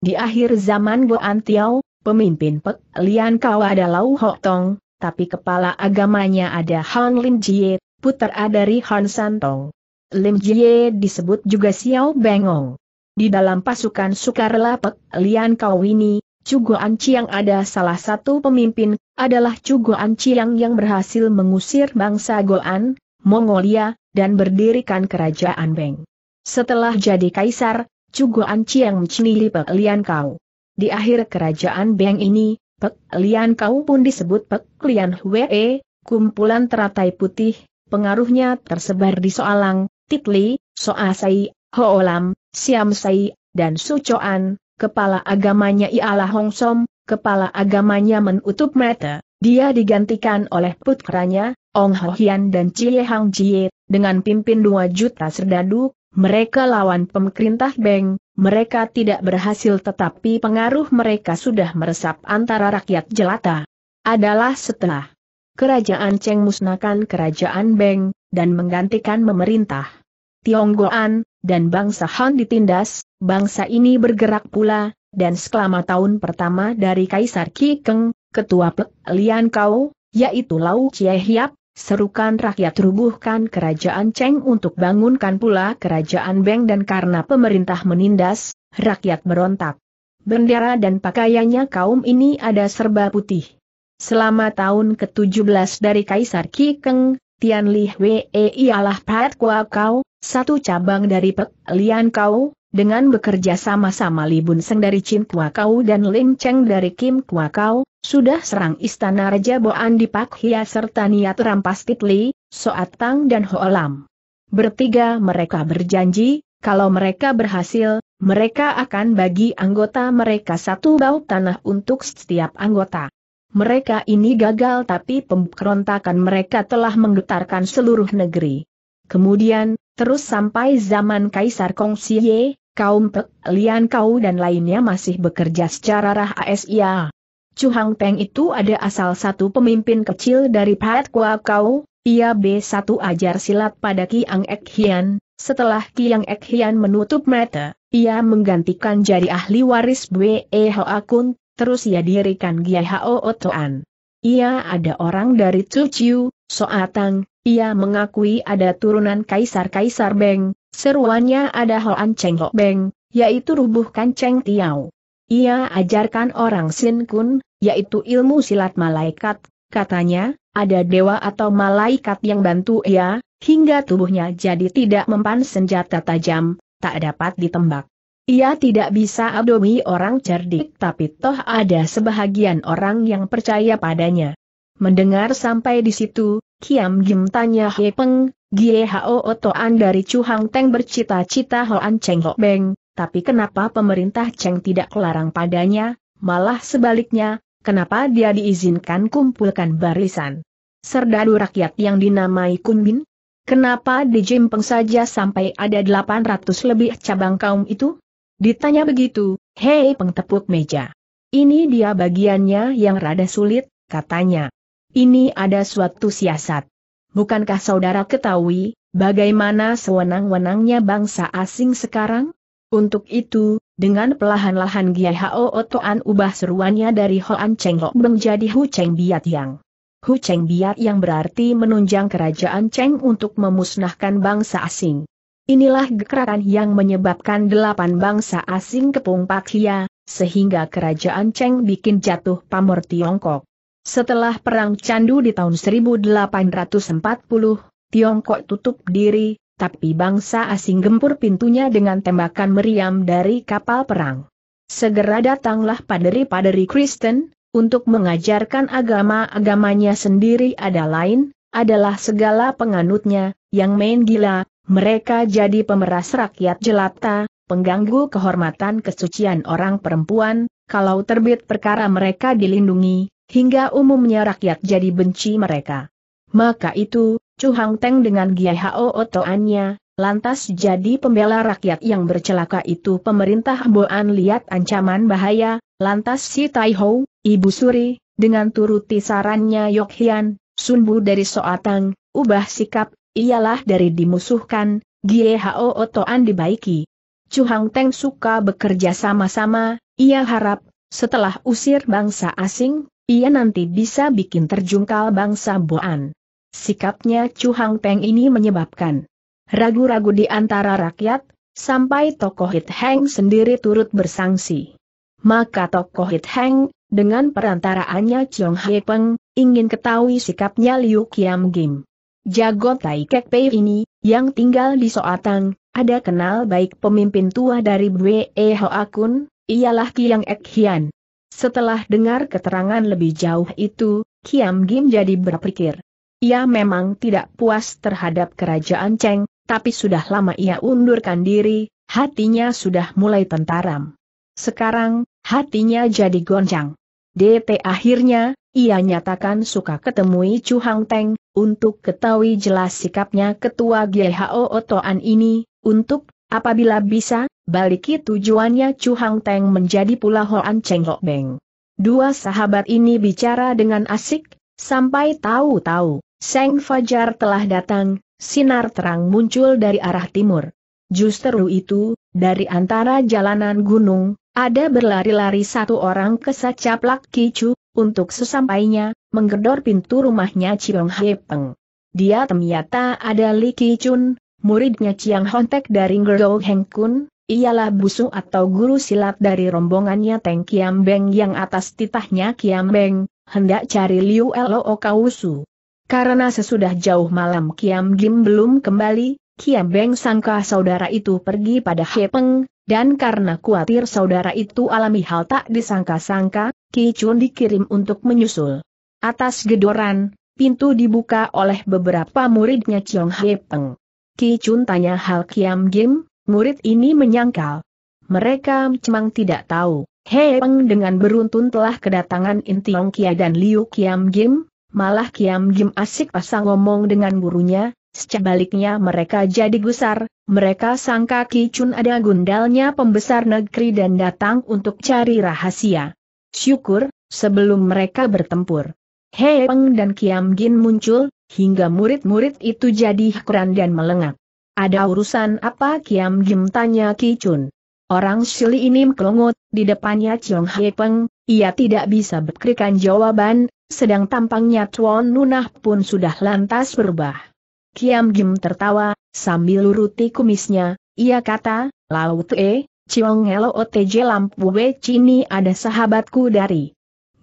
Di akhir zaman Goan Tiao, pemimpin Pek Lian Kau ada Lau Hok Tong, tapi kepala agamanya ada Han Lin Jie, putera dari Han Tong. Lim Jie disebut juga Xiao Bengong. Di dalam pasukan sukarela Pek Lian Kau ini, Cugoan Chiang ada salah satu pemimpin, adalah Cugoan Chiang yang berhasil mengusir bangsa Goan, Mongolia, dan berdirikan kerajaan Beng. Setelah jadi kaisar, Cugoan Chiang mencili Pek Lian Kau. Di akhir kerajaan Beng ini, Pek Lian Kau pun disebut Pek Lian Hwe, kumpulan teratai putih, pengaruhnya tersebar di Soalang, Titli, Soasai, Hoolam, Siamsai, dan Sucoan, kepala agamanya ialah Som, kepala agamanya menutup mata, dia digantikan oleh putranya, Ong Hian dan Chie Hang Jie, dengan pimpin dua juta serdadu, mereka lawan pemerintah Beng, mereka tidak berhasil tetapi pengaruh mereka sudah meresap antara rakyat jelata. Adalah setelah kerajaan Cheng musnahkan kerajaan Beng, dan menggantikan pemerintah. Tionggoan, dan bangsa Han ditindas, bangsa ini bergerak pula, dan selama tahun pertama dari Kaisar Ki Keng, ketua Pek Lian Kau, yaitu Lau Chie Hiap, serukan rakyat rubuhkan kerajaan Cheng untuk bangunkan pula kerajaan Beng dan karena pemerintah menindas, rakyat merontak. Bendera dan pakaiannya kaum ini ada serba putih. Selama tahun ke-17 dari Kaisar Ki Keng, Tian Li Wei ialah Pat Kua Kau, satu cabang dari Pek Lian Kau, dengan bekerja sama-sama Li Bun Seng dari Chin Kua Kau dan Lin Cheng dari Kim Kua Kau, sudah serang istana Raja Boan di Pak Hia serta niat rampas Titli, Soat Tang dan Ho Lam. Bertiga mereka berjanji, kalau mereka berhasil, mereka akan bagi anggota mereka satu bau tanah untuk setiap anggota. Mereka ini gagal tapi pemberontakan mereka telah menggetarkan seluruh negeri. Kemudian, terus sampai zaman Kaisar Kong Xie, kaum Pek, Lian Kau dan lainnya masih bekerja secara rahasia. ASIA. Chu Hang Peng itu ada asal satu pemimpin kecil dari Pat Kua Kau, ia B1 ajar silat pada Kiang Ek Hian, setelah Kiang Ek Hian menutup mata, ia menggantikan jari ahli waris Bwe Ho Akun, terus ia dirikan Gia Hao Otoan. Ia ada orang dari Chu Soatang, ia mengakui ada turunan kaisar-kaisar Beng, seruannya ada Hoan Cheng Ho Beng, yaitu rubuhkan kanceng Tiao. Ia ajarkan orang Sin Kun, yaitu ilmu silat malaikat, katanya, ada dewa atau malaikat yang bantu ia, hingga tubuhnya jadi tidak mempan senjata tajam, tak dapat ditembak. Ia tidak bisa adomi orang cerdik tapi toh ada sebahagian orang yang percaya padanya. Mendengar sampai di situ, Kiam Gim tanya He Peng, Gie Hao Otoan dari Chu Hang Teng bercita-cita Hoan Cheng Ho Beng, tapi kenapa pemerintah Cheng tidak kelarang padanya, malah sebaliknya, kenapa dia diizinkan kumpulkan barisan serdadu rakyat yang dinamai Kunbin? Kenapa di Jimpeng saja sampai ada 800 lebih cabang kaum itu? Ditanya begitu, Hei Peng tepuk meja. Ini dia bagiannya yang rada sulit, katanya. Ini ada suatu siasat. Bukankah saudara ketahui, bagaimana sewenang-wenangnya bangsa asing sekarang? Untuk itu, dengan pelahan lahan Gia Hao Otoan ubah seruannya dari Hoan Cheng Ho menjadi Hu Cheng Biat Yang. Hu Cheng Biat Yang berarti menunjang kerajaan Cheng untuk memusnahkan bangsa asing. Inilah gerakan yang menyebabkan delapan bangsa asing kepung Pakia, sehingga kerajaan Cheng bikin jatuh pamor Tiongkok. Setelah Perang Candu di tahun 1840, Tiongkok tutup diri, tapi bangsa asing gempur pintunya dengan tembakan meriam dari kapal perang. Segera datanglah paderi-paderi Kristen, untuk mengajarkan agama-agamanya sendiri ada lain, adalah segala penganutnya, yang main gila, mereka jadi pemeras rakyat jelata, pengganggu kehormatan kesucian orang perempuan, kalau terbit perkara mereka dilindungi, hingga umumnya rakyat jadi benci mereka. Maka itu, Chu Hang Teng dengan Gia Hao Otoannya, lantas jadi pembela rakyat yang bercelaka itu pemerintah Boan lihat ancaman bahaya, lantas si Tai Ho, Ibu Suri, dengan turuti sarannya Yok Hian, Bu dari Soatang, ubah sikap, ialah dari dimusuhkan, Gie Hao Otoan dibaiki. Chu Hang Teng suka bekerja sama-sama, ia harap, setelah usir bangsa asing, ia nanti bisa bikin terjungkal bangsa Boan. Sikapnya Chu Hang Peng ini menyebabkan ragu-ragu di antara rakyat, sampai tokoh Hit Heng sendiri turut bersangsi. Maka tokoh Hit Heng, dengan perantaraannya Chong Hye Peng, ingin ketahui sikapnya Liu Qiang Gim. Jago Tai Kek Pei ini, yang tinggal di Soatang, ada kenal baik pemimpin tua dari Bwe Hoa Kun, ialah Kiang Ek Hian. Setelah dengar keterangan lebih jauh itu, Kiam Gim jadi berpikir. Ia memang tidak puas terhadap kerajaan Cheng, tapi sudah lama ia undurkan diri, hatinya sudah mulai tentaram. Sekarang, hatinya jadi goncang. DT akhirnya, ia nyatakan suka ketemui Chu Hang Teng, untuk ketahui jelas sikapnya ketua GHO Otoan ini, untuk, apabila bisa, Baliki tujuannya Chu Hang Teng menjadi pula Hoan Cheng Ho Beng. Dua sahabat ini bicara dengan asik, sampai tahu-tahu, Seng Fajar telah datang, sinar terang muncul dari arah timur. Justru itu, dari antara jalanan gunung, ada berlari-lari satu orang ke Sacaplak Kicu, untuk sesampainya, menggedor pintu rumahnya Chiong He Peng. Dia ternyata ada Li Ki Chun, muridnya Chiang Hontek dari Ngerdou Heng Kun, ialah busu atau guru silat dari rombongannya Teng Kiam Beng yang atas titahnya Kiam Beng, hendak cari Liu Elo Kausu. Karena sesudah jauh malam Kiam Gim belum kembali, Kiam Beng sangka saudara itu pergi pada Hepeng, dan karena khawatir saudara itu alami hal tak disangka-sangka, Ki Chun dikirim untuk menyusul. Atas gedoran, pintu dibuka oleh beberapa muridnya Chiong Hepeng. Ki Chun tanya hal Kiam Gim, Murid ini menyangkal. Mereka memang tidak tahu. Hei Peng dengan beruntun telah kedatangan Intiong Kia dan Liu Kiam Jim, malah Kiam Jim asik pasang ngomong dengan gurunya, sebaliknya mereka jadi gusar, mereka sangka Ki Chun ada gundalnya pembesar negeri dan datang untuk cari rahasia. Syukur, sebelum mereka bertempur. Hei Peng dan Kiam Jin muncul, hingga murid-murid itu jadi heran dan melengak. Ada urusan apa Kiam Jim tanya Kicun. Orang Shili ini melongot, di depannya Chiong Hei Peng, ia tidak bisa berkerikan jawaban, sedang tampangnya Tuan Nunah pun sudah lantas berubah. Kiam Jim tertawa, sambil luruti kumisnya, ia kata, Laut E, Chiong Helo OTJ Lampu W Cini ada sahabatku dari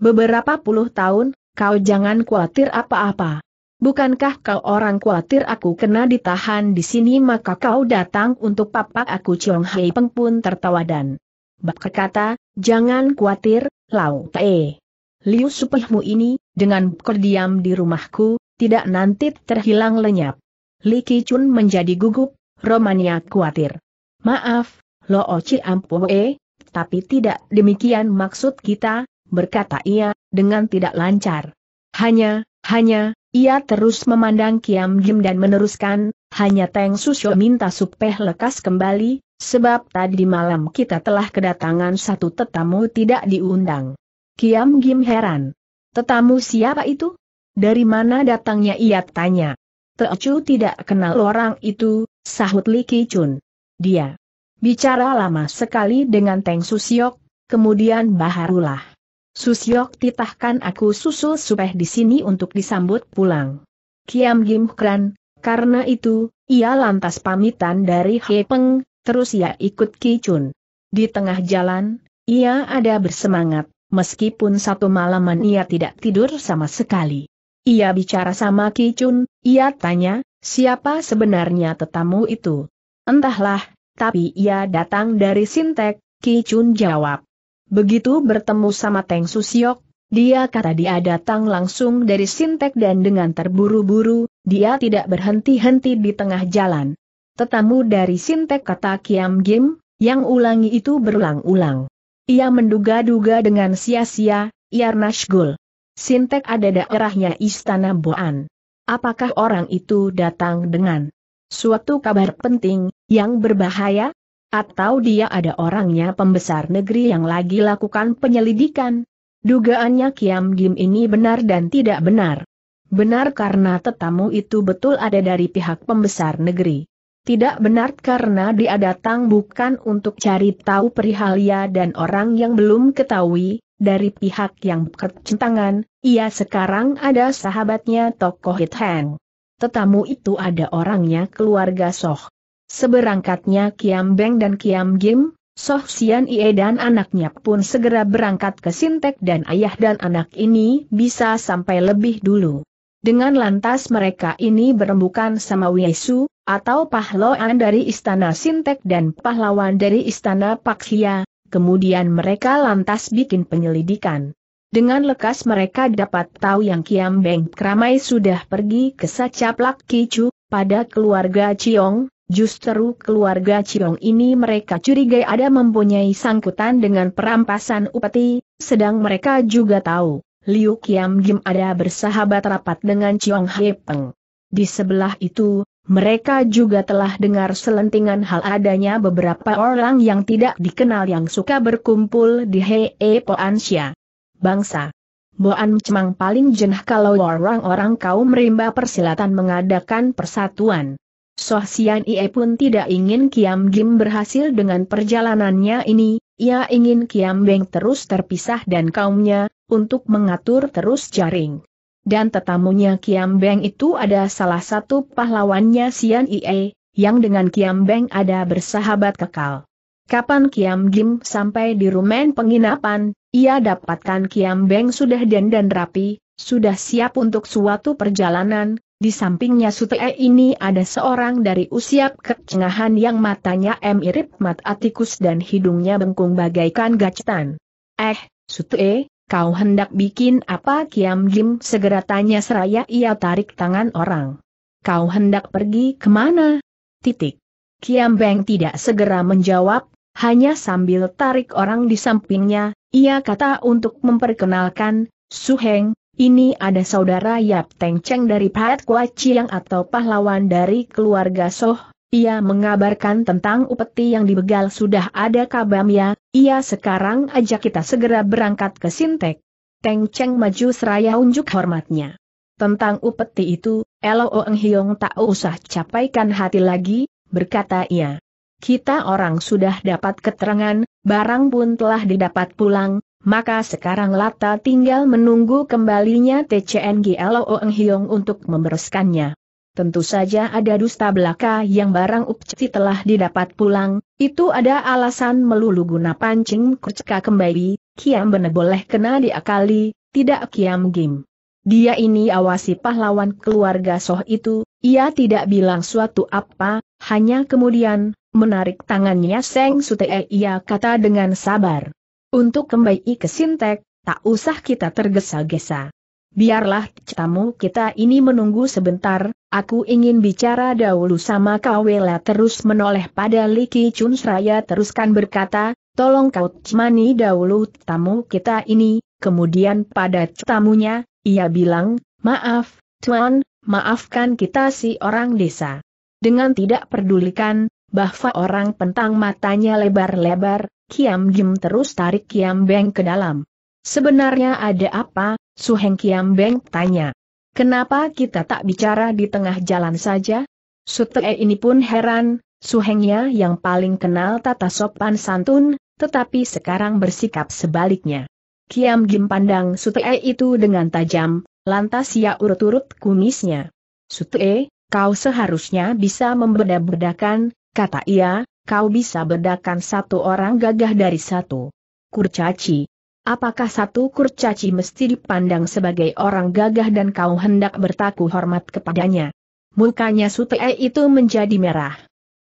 beberapa puluh tahun, kau jangan khawatir apa-apa. Bukankah kau orang khawatir aku kena ditahan di sini maka kau datang untuk papa aku Chong Hei Peng pun tertawa dan berkata, jangan khawatir, Lau Tae. Liu supehmu ini, dengan berdiam di rumahku, tidak nanti terhilang lenyap. Li Kichun menjadi gugup, Romania khawatir. Maaf, Lo Oci Ampue, tapi tidak demikian maksud kita, berkata ia, dengan tidak lancar. Hanya, hanya, ia terus memandang Kiam Jim dan meneruskan, hanya Teng Susyo minta Supeh lekas kembali, sebab tadi malam kita telah kedatangan satu tetamu tidak diundang. Kiam Jim heran. Tetamu siapa itu? Dari mana datangnya ia tanya. Teocu tidak kenal orang itu, sahut Li Kichun. Dia bicara lama sekali dengan Teng Susyok, kemudian baharulah Susyok titahkan aku susul supaya di sini untuk disambut pulang. Kiam Gim Kran, karena itu, ia lantas pamitan dari He Peng, terus ia ikut Ki Chun. Di tengah jalan, ia ada bersemangat, meskipun satu malaman ia tidak tidur sama sekali. Ia bicara sama Ki Chun, ia tanya, siapa sebenarnya tetamu itu? Entahlah, tapi ia datang dari Sintek, Ki Chun jawab. Begitu bertemu sama Teng Susiok, dia kata dia datang langsung dari Sintek dan dengan terburu-buru, dia tidak berhenti-henti di tengah jalan. Tetamu dari Sintek kata Kiam Gim, yang ulangi itu berulang-ulang. Ia menduga-duga dengan sia-sia, Yarnashgul. Sintek ada daerahnya Istana Boan. Apakah orang itu datang dengan suatu kabar penting, yang berbahaya? Atau dia ada orangnya pembesar negeri yang lagi lakukan penyelidikan? Dugaannya Kiam Gim ini benar dan tidak benar. Benar karena tetamu itu betul ada dari pihak pembesar negeri. Tidak benar karena dia datang bukan untuk cari tahu perihalnya dan orang yang belum ketahui, dari pihak yang berkentangan, ia sekarang ada sahabatnya tokoh Hit Hang. Tetamu itu ada orangnya keluarga Soh. Seberangkatnya Kiam Beng dan Kiam Gim, Soh Sian Ie dan anaknya pun segera berangkat ke Sintek dan ayah dan anak ini bisa sampai lebih dulu. Dengan lantas mereka ini berembukan sama Wiesu, atau pahlawan dari istana Sintek dan pahlawan dari istana Paksia, kemudian mereka lantas bikin penyelidikan. Dengan lekas mereka dapat tahu yang Kiam Beng Kramai sudah pergi ke Sacaplak Kicu, pada keluarga Ciong, Justru keluarga Ciong ini mereka curigai ada mempunyai sangkutan dengan perampasan upeti, sedang mereka juga tahu, Liu Kiam Gim ada bersahabat rapat dengan Ciong He Peng. Di sebelah itu, mereka juga telah dengar selentingan hal adanya beberapa orang yang tidak dikenal yang suka berkumpul di Hei e Poansia. Bangsa Boan Cemang paling jenah kalau orang-orang kaum rimba persilatan mengadakan persatuan. Soh Sian Ie pun tidak ingin Kiam Gim berhasil dengan perjalanannya ini, ia ingin Kiam Beng terus terpisah dan kaumnya, untuk mengatur terus jaring. Dan tetamunya Kiam Beng itu ada salah satu pahlawannya Sian Ie, yang dengan Kiam Beng ada bersahabat kekal. Kapan Kiam Gim sampai di rumen penginapan, ia dapatkan Kiam Beng sudah dandan rapi, sudah siap untuk suatu perjalanan, di sampingnya Sutee ini ada seorang dari usia kecengahan yang matanya mirip mat atikus dan hidungnya bengkung bagaikan gacetan. Eh, Sutee, kau hendak bikin apa Kiam Jim segera tanya seraya ia tarik tangan orang. Kau hendak pergi kemana? Titik. Kiam Beng tidak segera menjawab, hanya sambil tarik orang di sampingnya, ia kata untuk memperkenalkan, Suheng, ini ada saudara Yap Teng Cheng dari Pat Kua Chiang atau pahlawan dari keluarga Soh. Ia mengabarkan tentang upeti yang dibegal sudah ada kabamnya, ia sekarang ajak kita segera berangkat ke Sintek. Teng Cheng maju seraya unjuk hormatnya. Tentang upeti itu, Elo Oeng Hiong tak usah capaikan hati lagi, berkata ia. Kita orang sudah dapat keterangan, barang pun telah didapat pulang, maka sekarang Lata tinggal menunggu kembalinya TCNG Eng Hiong untuk membereskannya. Tentu saja ada dusta belaka yang barang Upci telah didapat pulang, itu ada alasan melulu guna pancing kerceka kembali, kiam bener boleh kena diakali, tidak kiam gim. Dia ini awasi pahlawan keluarga soh itu, ia tidak bilang suatu apa, hanya kemudian, menarik tangannya Seng Sutee ia kata dengan sabar. Untuk kembali ke Sintek, tak usah kita tergesa-gesa. Biarlah tamu kita ini menunggu sebentar, aku ingin bicara dahulu sama Kawela terus menoleh pada Liki Chun Sraya teruskan berkata, tolong kau cemani dahulu tamu kita ini, kemudian pada tamunya, ia bilang, maaf, Tuan, maafkan kita si orang desa. Dengan tidak pedulikan, bahwa orang pentang matanya lebar-lebar, Kiam Jim terus tarik Kiam Beng ke dalam. Sebenarnya ada apa, Su Heng Kiam Beng tanya. Kenapa kita tak bicara di tengah jalan saja? Sutee ini pun heran, Su ya, yang paling kenal tata sopan santun, tetapi sekarang bersikap sebaliknya. Kiam Jim pandang Sutee itu dengan tajam, lantas ia urut-urut kumisnya. Sutee, kau seharusnya bisa membeda-bedakan, kata ia, kau bisa bedakan satu orang gagah dari satu kurcaci. Apakah satu kurcaci mesti dipandang sebagai orang gagah dan kau hendak bertaku hormat kepadanya? Mukanya Sutee itu menjadi merah.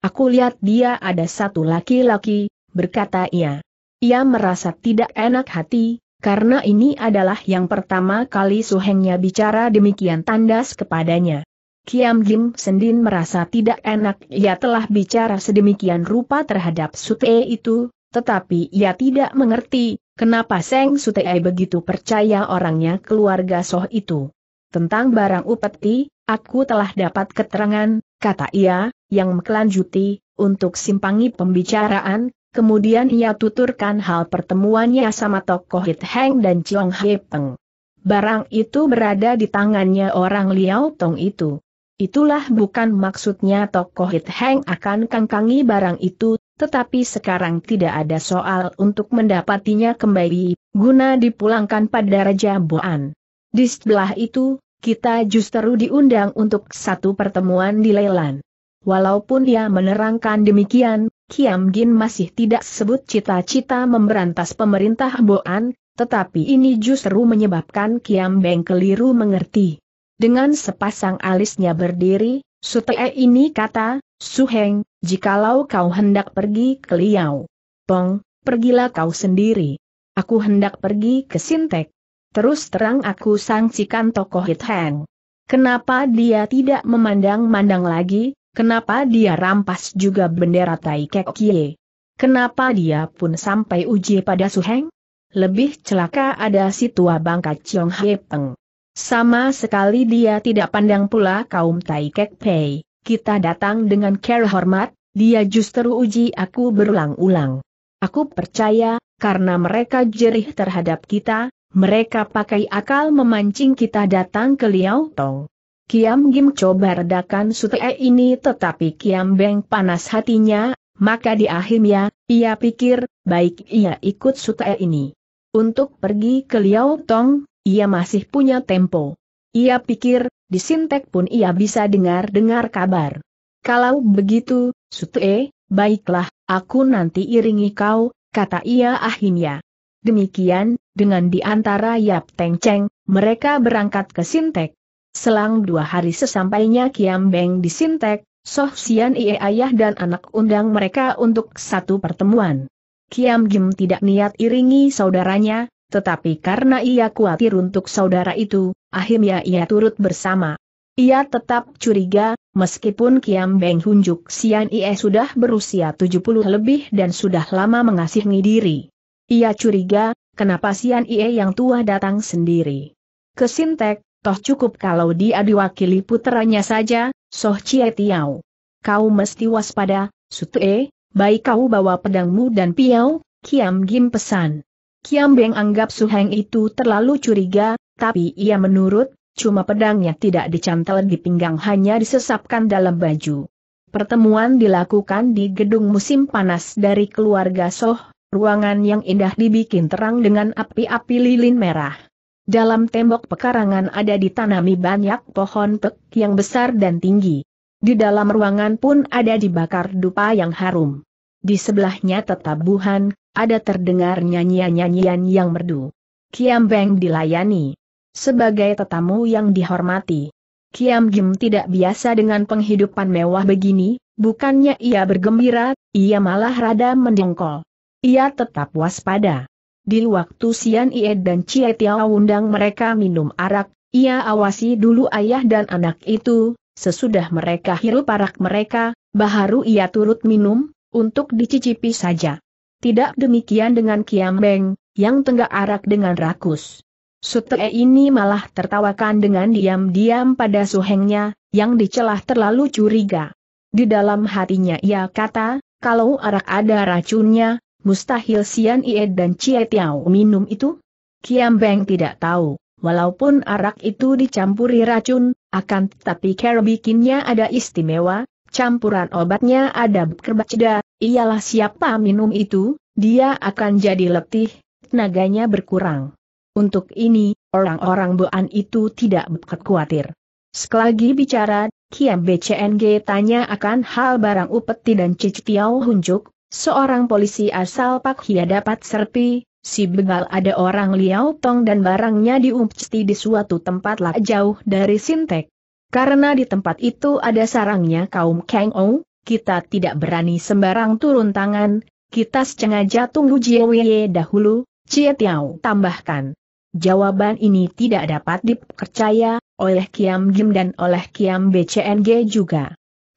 Aku lihat dia ada satu laki-laki, berkata ia. Ia merasa tidak enak hati, karena ini adalah yang pertama kali suhengnya bicara demikian tandas kepadanya. Kiam Jim Sendin merasa tidak enak ia telah bicara sedemikian rupa terhadap Sute itu, tetapi ia tidak mengerti, kenapa Seng Sute begitu percaya orangnya keluarga Soh itu. Tentang barang upeti, aku telah dapat keterangan, kata ia, yang melanjuti, untuk simpangi pembicaraan, kemudian ia tuturkan hal pertemuannya sama tokoh Hit Heng dan Chong He Peng. Barang itu berada di tangannya orang Liao Tong itu. Itulah bukan maksudnya tokoh hit Heng akan kangkangi barang itu, tetapi sekarang tidak ada soal untuk mendapatinya kembali, guna dipulangkan pada Raja Boan. Di sebelah itu, kita justru diundang untuk satu pertemuan di Lelan. Walaupun ia menerangkan demikian, Kiam Gin masih tidak sebut cita-cita memberantas pemerintah Boan, tetapi ini justru menyebabkan Kiam Beng keliru mengerti. Dengan sepasang alisnya berdiri, Sutee ini kata, Su Suheng, jikalau kau hendak pergi ke Liao. Tong, pergilah kau sendiri. Aku hendak pergi ke Sintek. Terus terang aku sangsikan tokoh Hit Heng. Kenapa dia tidak memandang-mandang lagi, kenapa dia rampas juga bendera Tai Kek Kie. Kenapa dia pun sampai uji pada Su Heng? Lebih celaka ada si tua bangka Chiong Hei Peng. Sama sekali dia tidak pandang pula kaum Tai Kek Pei. Kita datang dengan care hormat, dia justru uji aku berulang-ulang. Aku percaya, karena mereka jerih terhadap kita, mereka pakai akal memancing kita datang ke Liao Tong. Kiam Gim coba redakan sutee ini tetapi Kiam Beng panas hatinya, maka di akhirnya, ia pikir, baik ia ikut sutee ini. Untuk pergi ke Liao Tong, ia masih punya tempo. Ia pikir, di Sintek pun ia bisa dengar-dengar kabar. Kalau begitu, Sutue, baiklah, aku nanti iringi kau, kata ia akhirnya. Demikian, dengan diantara Yap Teng Cheng, mereka berangkat ke Sintek. Selang dua hari sesampainya Kiam Beng di Sintek, Soh Sian Ie ayah dan anak undang mereka untuk satu pertemuan. Kiam Gim tidak niat iringi saudaranya, tetapi karena ia khawatir untuk saudara itu, akhirnya ia turut bersama. Ia tetap curiga, meskipun Kiam Beng Hunjuk Sian Ie sudah berusia 70 lebih dan sudah lama mengasihi diri. Ia curiga, kenapa Sian Ie yang tua datang sendiri. Ke Sintek, toh cukup kalau dia diwakili puteranya saja, Soh Chie Tiao. Kau mesti waspada, Sutue, baik kau bawa pedangmu dan piau, Kiam Gim pesan. Kiam Beng anggap Su Heng itu terlalu curiga, tapi ia menurut, cuma pedangnya tidak dicantel di pinggang hanya disesapkan dalam baju. Pertemuan dilakukan di gedung musim panas dari keluarga Soh, ruangan yang indah dibikin terang dengan api-api lilin merah. Dalam tembok pekarangan ada ditanami banyak pohon pek yang besar dan tinggi. Di dalam ruangan pun ada dibakar dupa yang harum. Di sebelahnya tetabuhan ada terdengar nyanyian-nyanyian yang merdu. Kiam Beng dilayani. Sebagai tetamu yang dihormati, Kiam Gim tidak biasa dengan penghidupan mewah begini, bukannya ia bergembira, ia malah rada mendengkol. Ia tetap waspada. Di waktu Sian Ie dan Cie Tiao undang mereka minum arak, ia awasi dulu ayah dan anak itu, sesudah mereka hirup arak mereka, baharu ia turut minum, untuk dicicipi saja. Tidak demikian dengan Kiam Beng, yang tenggak arak dengan rakus. Sutee ini malah tertawakan dengan diam-diam pada suhengnya, yang dicelah terlalu curiga. Di dalam hatinya ia kata, kalau arak ada racunnya, mustahil Sian Ie dan Cie Tiao minum itu? Kiam Beng tidak tahu, walaupun arak itu dicampuri racun, akan tetapi kerobikinnya ada istimewa, campuran obatnya ada berbeda, ialah siapa minum itu, dia akan jadi letih, tenaganya berkurang. Untuk ini, orang-orang Boan itu tidak khawatir. Sekali bicara, Kiam BCNG tanya akan hal barang upeti dan Cici Tiau Hunjuk, seorang polisi asal Pak Hia dapat serpi, si begal ada orang liau Tong dan barangnya diumpeti di suatu tempat lah jauh dari Sintek. Karena di tempat itu ada sarangnya kaum Kang Ong, kita tidak berani sembarang turun tangan, kita sengaja tunggu Jiewe dahulu, Cie Tiao tambahkan. Jawaban ini tidak dapat dipercaya, oleh Kiam Gim dan oleh Kiam BCNG juga.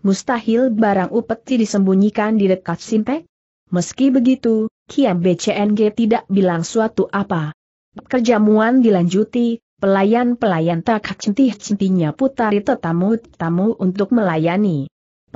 Mustahil barang upeti disembunyikan di dekat Simpek? Meski begitu, Kiam BCNG tidak bilang suatu apa. Kerjamuan dilanjuti, pelayan-pelayan tak centih-centihnya putari tetamu-tamu untuk melayani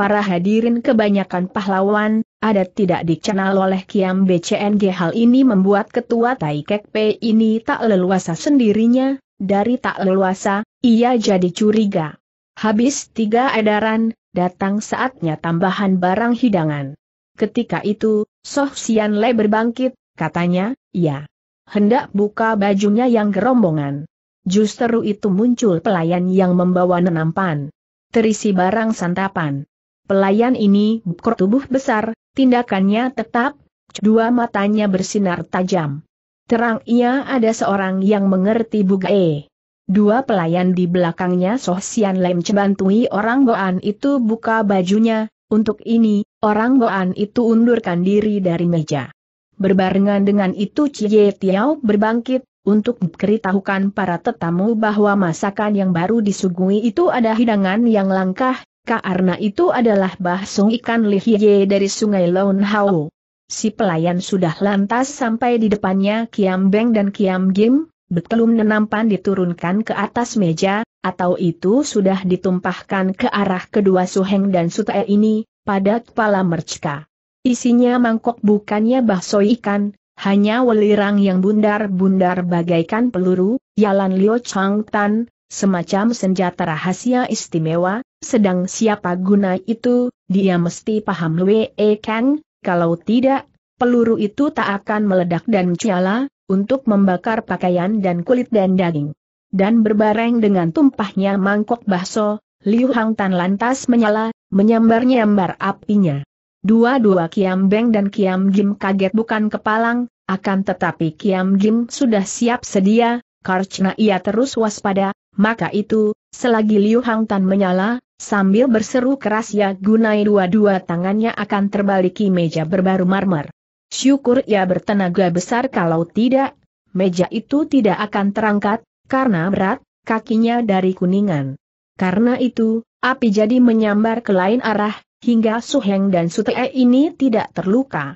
para hadirin kebanyakan pahlawan, ada tidak dikenal oleh Kiam BCNG hal ini membuat ketua Taikek P ini tak leluasa sendirinya, dari tak leluasa, ia jadi curiga. Habis tiga edaran, datang saatnya tambahan barang hidangan. Ketika itu, Soh Sian Le berbangkit, katanya, ya. Hendak buka bajunya yang gerombongan. Justru itu muncul pelayan yang membawa nenampan. Terisi barang santapan. Pelayan ini bukur tubuh besar, tindakannya tetap, dua matanya bersinar tajam. Terang ia ada seorang yang mengerti bugae. Dua pelayan di belakangnya Soh Sian Lem cebantui orang Boan itu buka bajunya, untuk ini, orang Boan itu undurkan diri dari meja. Berbarengan dengan itu Cie Tiao berbangkit, untuk beritahukan para tetamu bahwa masakan yang baru disuguhi itu ada hidangan yang langkah, karena itu adalah bahsung ikan lihye dari sungai Lon Hao. Si pelayan sudah lantas sampai di depannya Kiam Beng dan Kiam Gim, betelum nenampan diturunkan ke atas meja, atau itu sudah ditumpahkan ke arah kedua Suheng dan Sutae ini, pada kepala mercka. Isinya mangkok bukannya bakso ikan, hanya welirang yang bundar-bundar bagaikan peluru, Yalan Liu Chang Tan, semacam senjata rahasia istimewa, sedang siapa guna itu, dia mesti paham Lue e Kang, kalau tidak, peluru itu tak akan meledak dan ciala, untuk membakar pakaian dan kulit dan daging. Dan berbareng dengan tumpahnya mangkok bakso, Liu Hang Tan lantas menyala, menyambar-nyambar apinya. Dua-dua Kiam Beng dan Kiam Gim kaget bukan kepalang, akan tetapi Kiam Gim sudah siap sedia, karena ia terus waspada, maka itu, selagi Liu Hang Tan menyala, sambil berseru keras ya gunai dua-dua tangannya akan terbaliki meja berbaru marmer. Syukur ia bertenaga besar kalau tidak, meja itu tidak akan terangkat, karena berat, kakinya dari kuningan. Karena itu, api jadi menyambar ke lain arah, hingga Su Heng dan Sutee ini tidak terluka.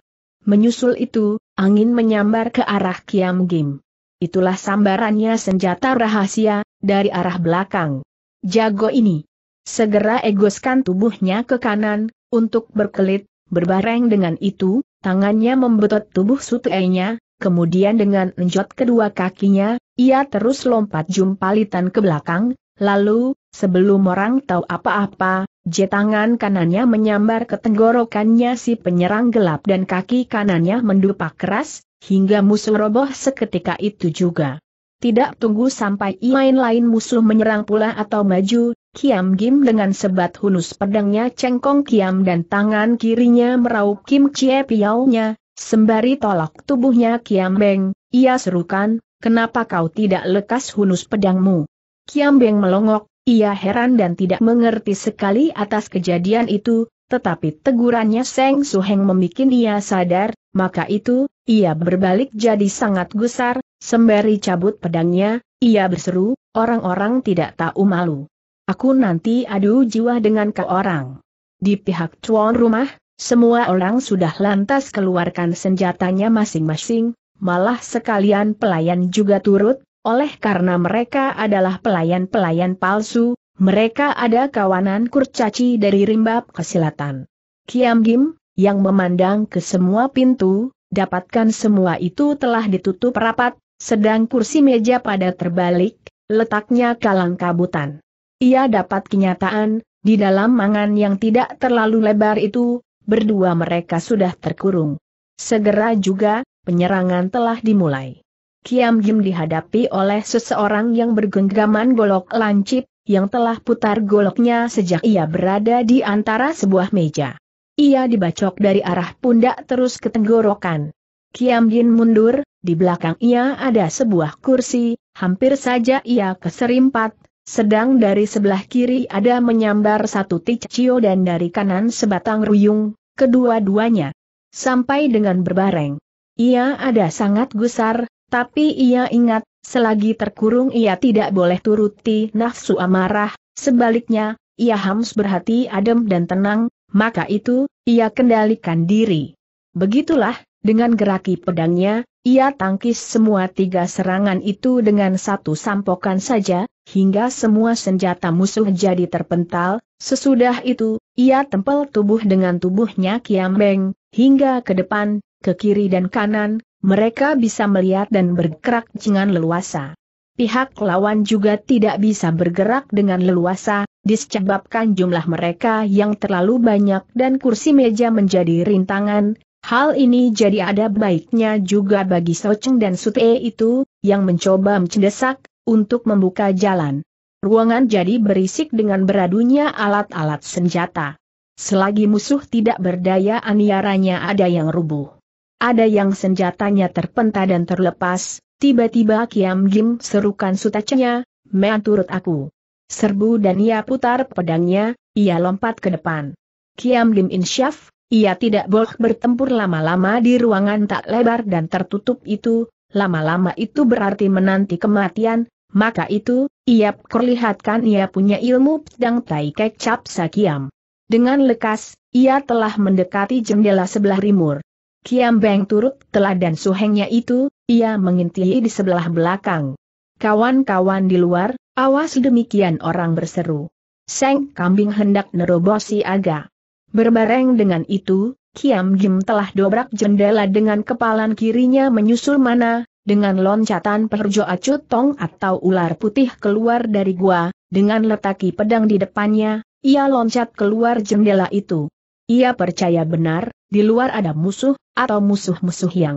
Menyusul itu, angin menyambar ke arah Kiam Gim. Itulah sambarannya senjata rahasia, dari arah belakang. Jago ini. Segera egoskan tubuhnya ke kanan, untuk berkelit, berbareng dengan itu, tangannya membetot tubuh sutenya, kemudian dengan enjot kedua kakinya, ia terus lompat jumpalitan ke belakang, lalu, sebelum orang tahu apa-apa, J tangan kanannya menyambar ke tenggorokannya si penyerang gelap dan kaki kanannya mendupak keras, hingga musuh roboh seketika itu juga. Tidak tunggu sampai lain-lain musuh menyerang pula atau maju, Kiam Gim dengan sebat hunus pedangnya cengkong Kiam dan tangan kirinya meraup Kim Chie Piao-nya, sembari tolak tubuhnya Kiam Beng, ia serukan, kenapa kau tidak lekas hunus pedangmu? Kiam Beng melongok, ia heran dan tidak mengerti sekali atas kejadian itu, tetapi tegurannya Seng Suheng membuat ia sadar, maka itu, ia berbalik jadi sangat gusar, sembari cabut pedangnya, ia berseru, orang-orang tidak tahu malu. Aku nanti adu jiwa dengan ke orang. Di pihak tuan rumah, semua orang sudah lantas keluarkan senjatanya masing-masing, malah sekalian pelayan juga turut, oleh karena mereka adalah pelayan-pelayan palsu, mereka ada kawanan kurcaci dari rimbab kesilatan. Kiam Gim, yang memandang ke semua pintu, dapatkan semua itu telah ditutup rapat, sedang kursi meja pada terbalik, letaknya kalang kabutan. Ia dapat kenyataan, di dalam mangan yang tidak terlalu lebar itu, berdua mereka sudah terkurung. Segera juga, penyerangan telah dimulai. Kiam Jim dihadapi oleh seseorang yang bergenggaman golok lancip, yang telah putar goloknya sejak ia berada di antara sebuah meja. Ia dibacok dari arah pundak terus ke tenggorokan. Kiam Yin mundur, di belakang ia ada sebuah kursi, hampir saja ia keserimpat, sedang dari sebelah kiri ada menyambar satu ticcio dan dari kanan sebatang ruyung, kedua-duanya. Sampai dengan berbareng. Ia ada sangat gusar, tapi ia ingat, selagi terkurung ia tidak boleh turuti nafsu amarah, sebaliknya, ia harus berhati adem dan tenang, maka itu, ia kendalikan diri. Begitulah, dengan geraki pedangnya, ia tangkis semua tiga serangan itu dengan satu sampokan saja, hingga semua senjata musuh jadi terpental, sesudah itu, ia tempel tubuh dengan tubuhnya Kiambeng, hingga ke depan, ke kiri dan kanan, mereka bisa melihat dan bergerak dengan leluasa pihak lawan juga tidak bisa bergerak dengan leluasa, disebabkan jumlah mereka yang terlalu banyak dan kursi meja menjadi rintangan, Hal ini jadi ada baiknya juga bagi Soceng dan Sute itu, yang mencoba mencedesak, untuk membuka jalan. Ruangan jadi berisik dengan beradunya alat-alat senjata. Selagi musuh tidak berdaya aniaranya ada yang rubuh. Ada yang senjatanya terpental dan terlepas, Tiba-tiba Kiam Jim serukan sutacanya, Mean turut aku. Serbu dan ia putar pedangnya, ia lompat ke depan. Kiam Lim Insyaf, ia tidak boleh bertempur lama-lama di ruangan tak lebar dan tertutup itu, lama-lama itu berarti menanti kematian, maka itu, ia perlihatkan ia punya ilmu pedang Tai Kek Cap Sakiam. Dengan lekas, ia telah mendekati jendela sebelah rimur. Kiam Beng turut Telah dan suhengnya itu, ia mengintai di sebelah belakang. Kawan-kawan di luar, awas demikian orang berseru. Seng kambing hendak nerobosi aga. Berbareng dengan itu, Kiam Jim telah dobrak jendela dengan kepalan kirinya menyusul mana, dengan loncatan perjo acut tong atau ular putih keluar dari gua, dengan letaki pedang di depannya, ia loncat keluar jendela itu. Ia percaya benar, di luar ada musuh, atau musuh-musuh yang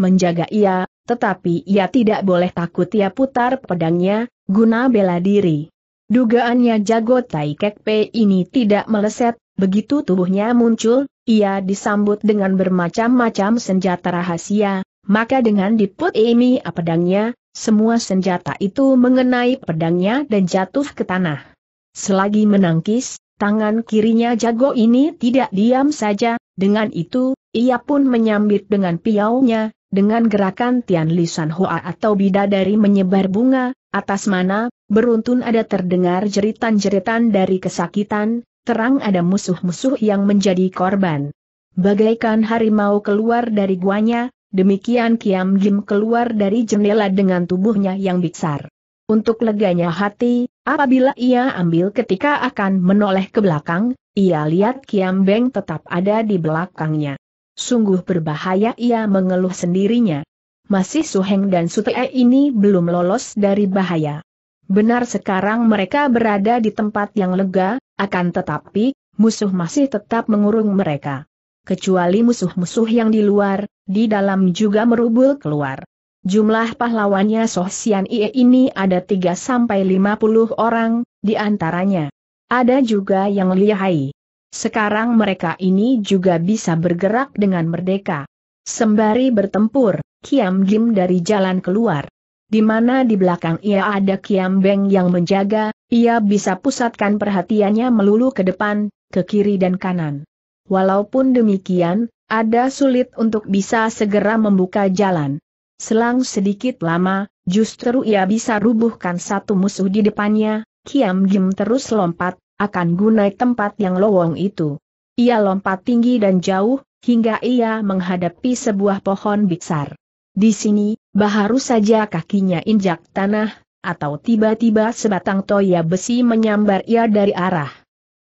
menjaga ia, tetapi ia tidak boleh takut ia putar pedangnya, guna bela diri. Dugaannya jago Pe ini tidak meleset, begitu tubuhnya muncul, ia disambut dengan bermacam-macam senjata rahasia, maka dengan diput ini pedangnya, semua senjata itu mengenai pedangnya dan jatuh ke tanah. Selagi menangkis, tangan kirinya jago ini tidak diam saja, dengan itu, ia pun menyambit dengan piaunya, dengan gerakan Tian Lisan Hoa atau bidadari menyebar bunga, atas mana, beruntun ada terdengar jeritan-jeritan dari kesakitan, terang ada musuh-musuh yang menjadi korban. Bagaikan harimau keluar dari guanya, demikian Kiam Gim keluar dari jendela dengan tubuhnya yang besar. Untuk leganya hati, apabila ia ambil ketika akan menoleh ke belakang, ia lihat Kiam Beng tetap ada di belakangnya. Sungguh berbahaya ia mengeluh sendirinya. Masih Suheng dan Sutee ini belum lolos dari bahaya. Benar sekarang mereka berada di tempat yang lega, akan tetapi, musuh masih tetap mengurung mereka. Kecuali musuh-musuh yang di luar, di dalam juga merubul keluar. Jumlah pahlawannya Sian Ie ini ada 3-50 orang, di antaranya. Ada juga yang lihai. Sekarang mereka ini juga bisa bergerak dengan merdeka. Sembari bertempur, Kiam Gim dari jalan keluar. Di mana di belakang ia ada Kiam Beng yang menjaga, ia bisa pusatkan perhatiannya melulu ke depan, ke kiri dan kanan. Walaupun demikian, ada sulit untuk bisa segera membuka jalan. Selang sedikit lama, justru ia bisa rubuhkan satu musuh di depannya, Kiam Gim terus lompat, akan gunai tempat yang lowong itu. Ia lompat tinggi dan jauh, hingga ia menghadapi sebuah pohon besar. Di sini, baharu saja kakinya injak tanah, atau tiba-tiba sebatang toya besi menyambar ia dari arah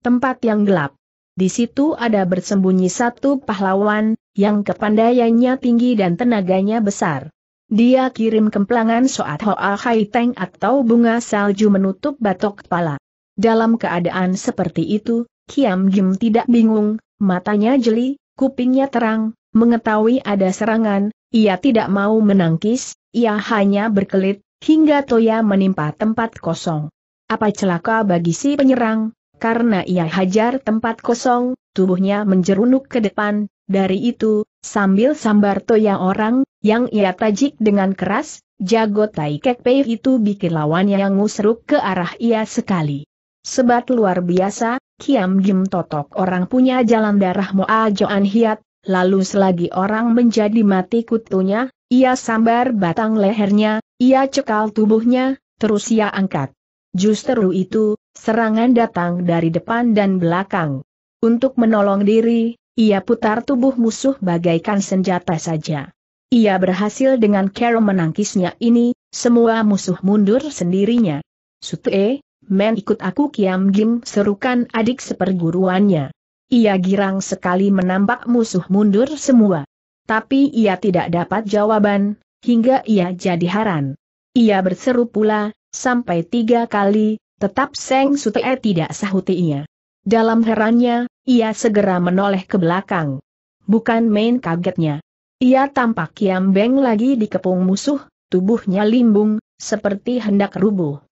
tempat yang gelap. Di situ ada bersembunyi satu pahlawan, yang kepandaiannya tinggi dan tenaganya besar. Dia kirim kemplangan soat Hoa Hai Teng atau bunga salju menutup batok kepala. Dalam keadaan seperti itu, Kiam gim tidak bingung, matanya jeli, kupingnya terang, mengetahui ada serangan, ia tidak mau menangkis, ia hanya berkelit, hingga Toya menimpa tempat kosong. Apa celaka bagi si penyerang, karena ia hajar tempat kosong, tubuhnya menjerunuk ke depan, dari itu, sambil sambar toya orang, yang ia tajik dengan keras, jago Tai Kek Pei itu bikin lawannya yang ngusruk ke arah ia sekali. Sebat luar biasa, Kiam Jim Totok orang punya jalan darah Moa Joan Hiat, lalu selagi orang menjadi mati kutunya, ia sambar batang lehernya, ia cekal tubuhnya, terus ia angkat. Justru itu, serangan datang dari depan dan belakang. Untuk menolong diri, ia putar tubuh musuh bagaikan senjata saja. Ia berhasil dengan cara menangkisnya ini, semua musuh mundur sendirinya. Sute, men ikut aku Kiam Gim serukan adik seperguruannya. Ia girang sekali menampak musuh mundur semua. Tapi ia tidak dapat jawaban, hingga ia jadi haran. Ia berseru pula, sampai tiga kali, tetap Seng Sute tidak sahuti ia. Dalam herannya, ia segera menoleh ke belakang. Bukan main kagetnya. Ia tampak Kiam Beng lagi dikepung musuh, tubuhnya limbung, seperti hendak rubuh.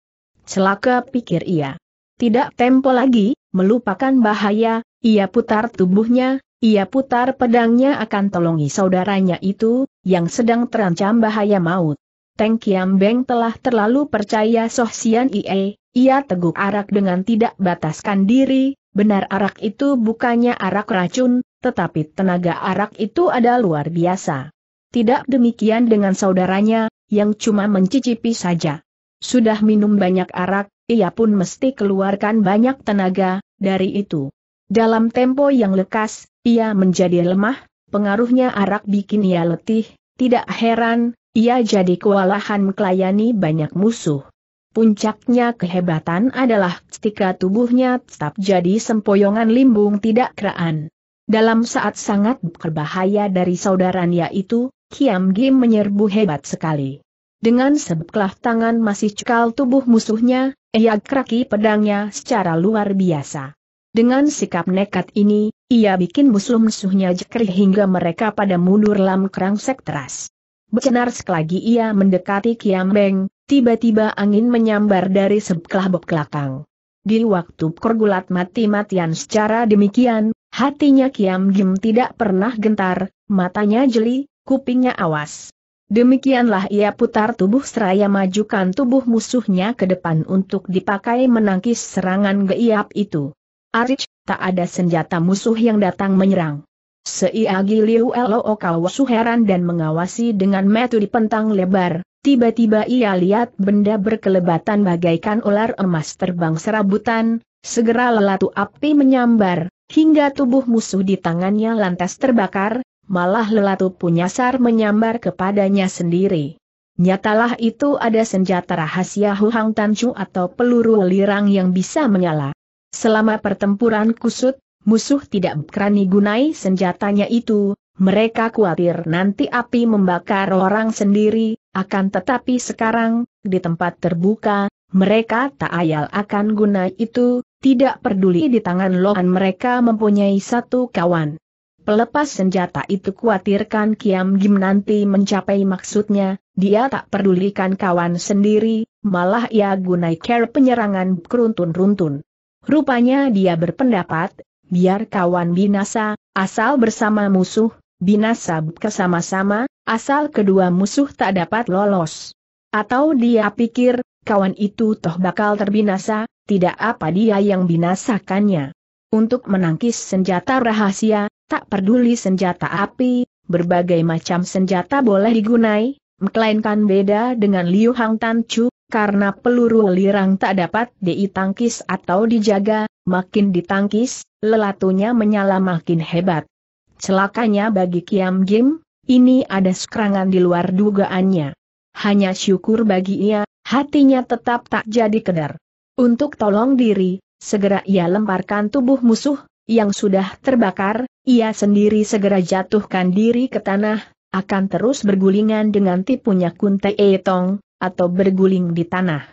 Celaka pikir ia. Tidak tempo lagi, melupakan bahaya, ia putar tubuhnya, ia putar pedangnya akan tolongi saudaranya itu, yang sedang terancam bahaya maut. Teng Kiam Beng telah terlalu percaya Soh Sian Ie, ia teguk arak dengan tidak bataskan diri, Benar arak itu bukannya arak racun, tetapi tenaga arak itu ada luar biasa. Tidak demikian dengan saudaranya, yang cuma mencicipi saja. Sudah minum banyak arak, ia pun mesti keluarkan banyak tenaga, dari itu. Dalam tempo yang lekas, ia menjadi lemah, pengaruhnya arak bikin ia letih, tidak heran, ia jadi kewalahan melayani banyak musuh. Puncaknya kehebatan adalah ketika tubuhnya tetap jadi sempoyongan limbung tidak keraan. Dalam saat sangat berbahaya dari saudaranya itu, Kiam Gim menyerbu hebat sekali. Dengan sebelah tangan masih cekal tubuh musuhnya, ia keraki pedangnya secara luar biasa. Dengan sikap nekat ini, ia bikin musuh-musuhnya jekri hingga mereka pada mundur lam kerangsek teras. Benar sekali ia mendekati Kiam Beng, tiba-tiba angin menyambar dari sebelah belakang. Di waktu pergulat mati-matian secara demikian, hatinya Kiam Gim tidak pernah gentar, matanya jeli, kupingnya awas. Demikianlah ia putar tubuh seraya majukan tubuh musuhnya ke depan untuk dipakai menangkis serangan geiap itu. Arich, tak ada senjata musuh yang datang menyerang. Seiagi Liu Lo Okawasu heran dan mengawasi dengan metu di pentang lebar, tiba-tiba ia lihat benda berkelebatan bagaikan ular emas terbang serabutan, segera lelatu api menyambar, hingga tubuh musuh di tangannya lantas terbakar, malah lelatu punyasar menyambar kepadanya sendiri. Nyatalah itu ada senjata rahasia Huang Tanchu atau peluru lirang yang bisa menyala. Selama pertempuran kusut, musuh tidak berani gunai senjatanya itu, mereka khawatir nanti api membakar orang sendiri, akan tetapi sekarang, di tempat terbuka, mereka tak ayal akan guna itu, tidak peduli di tangan lohan mereka mempunyai satu kawan. Pelepas senjata itu khawatirkan Kiam Gim nanti mencapai maksudnya, dia tak pedulikan kawan sendiri, malah ia gunai care penyerangan keruntun runtun Rupanya dia berpendapat, biar kawan binasa, asal bersama musuh, binasa bersama-sama, asal kedua musuh tak dapat lolos. Atau dia pikir, kawan itu toh bakal terbinasa, tidak apa dia yang binasakannya. Untuk menangkis senjata rahasia, tak peduli senjata api, berbagai macam senjata boleh digunai, melainkan beda dengan Liu Hang Tan Chu, karena peluru lirang tak dapat ditangkis atau dijaga, makin ditangkis, lelatunya menyala makin hebat. Celakanya bagi Kiam Gim, ini ada serangan di luar dugaannya. Hanya syukur bagi ia, hatinya tetap tak jadi kedar. Untuk tolong diri, segera ia lemparkan tubuh musuh, yang sudah terbakar, ia sendiri segera jatuhkan diri ke tanah, akan terus bergulingan dengan tipunya Kun Tong, atau berguling di tanah.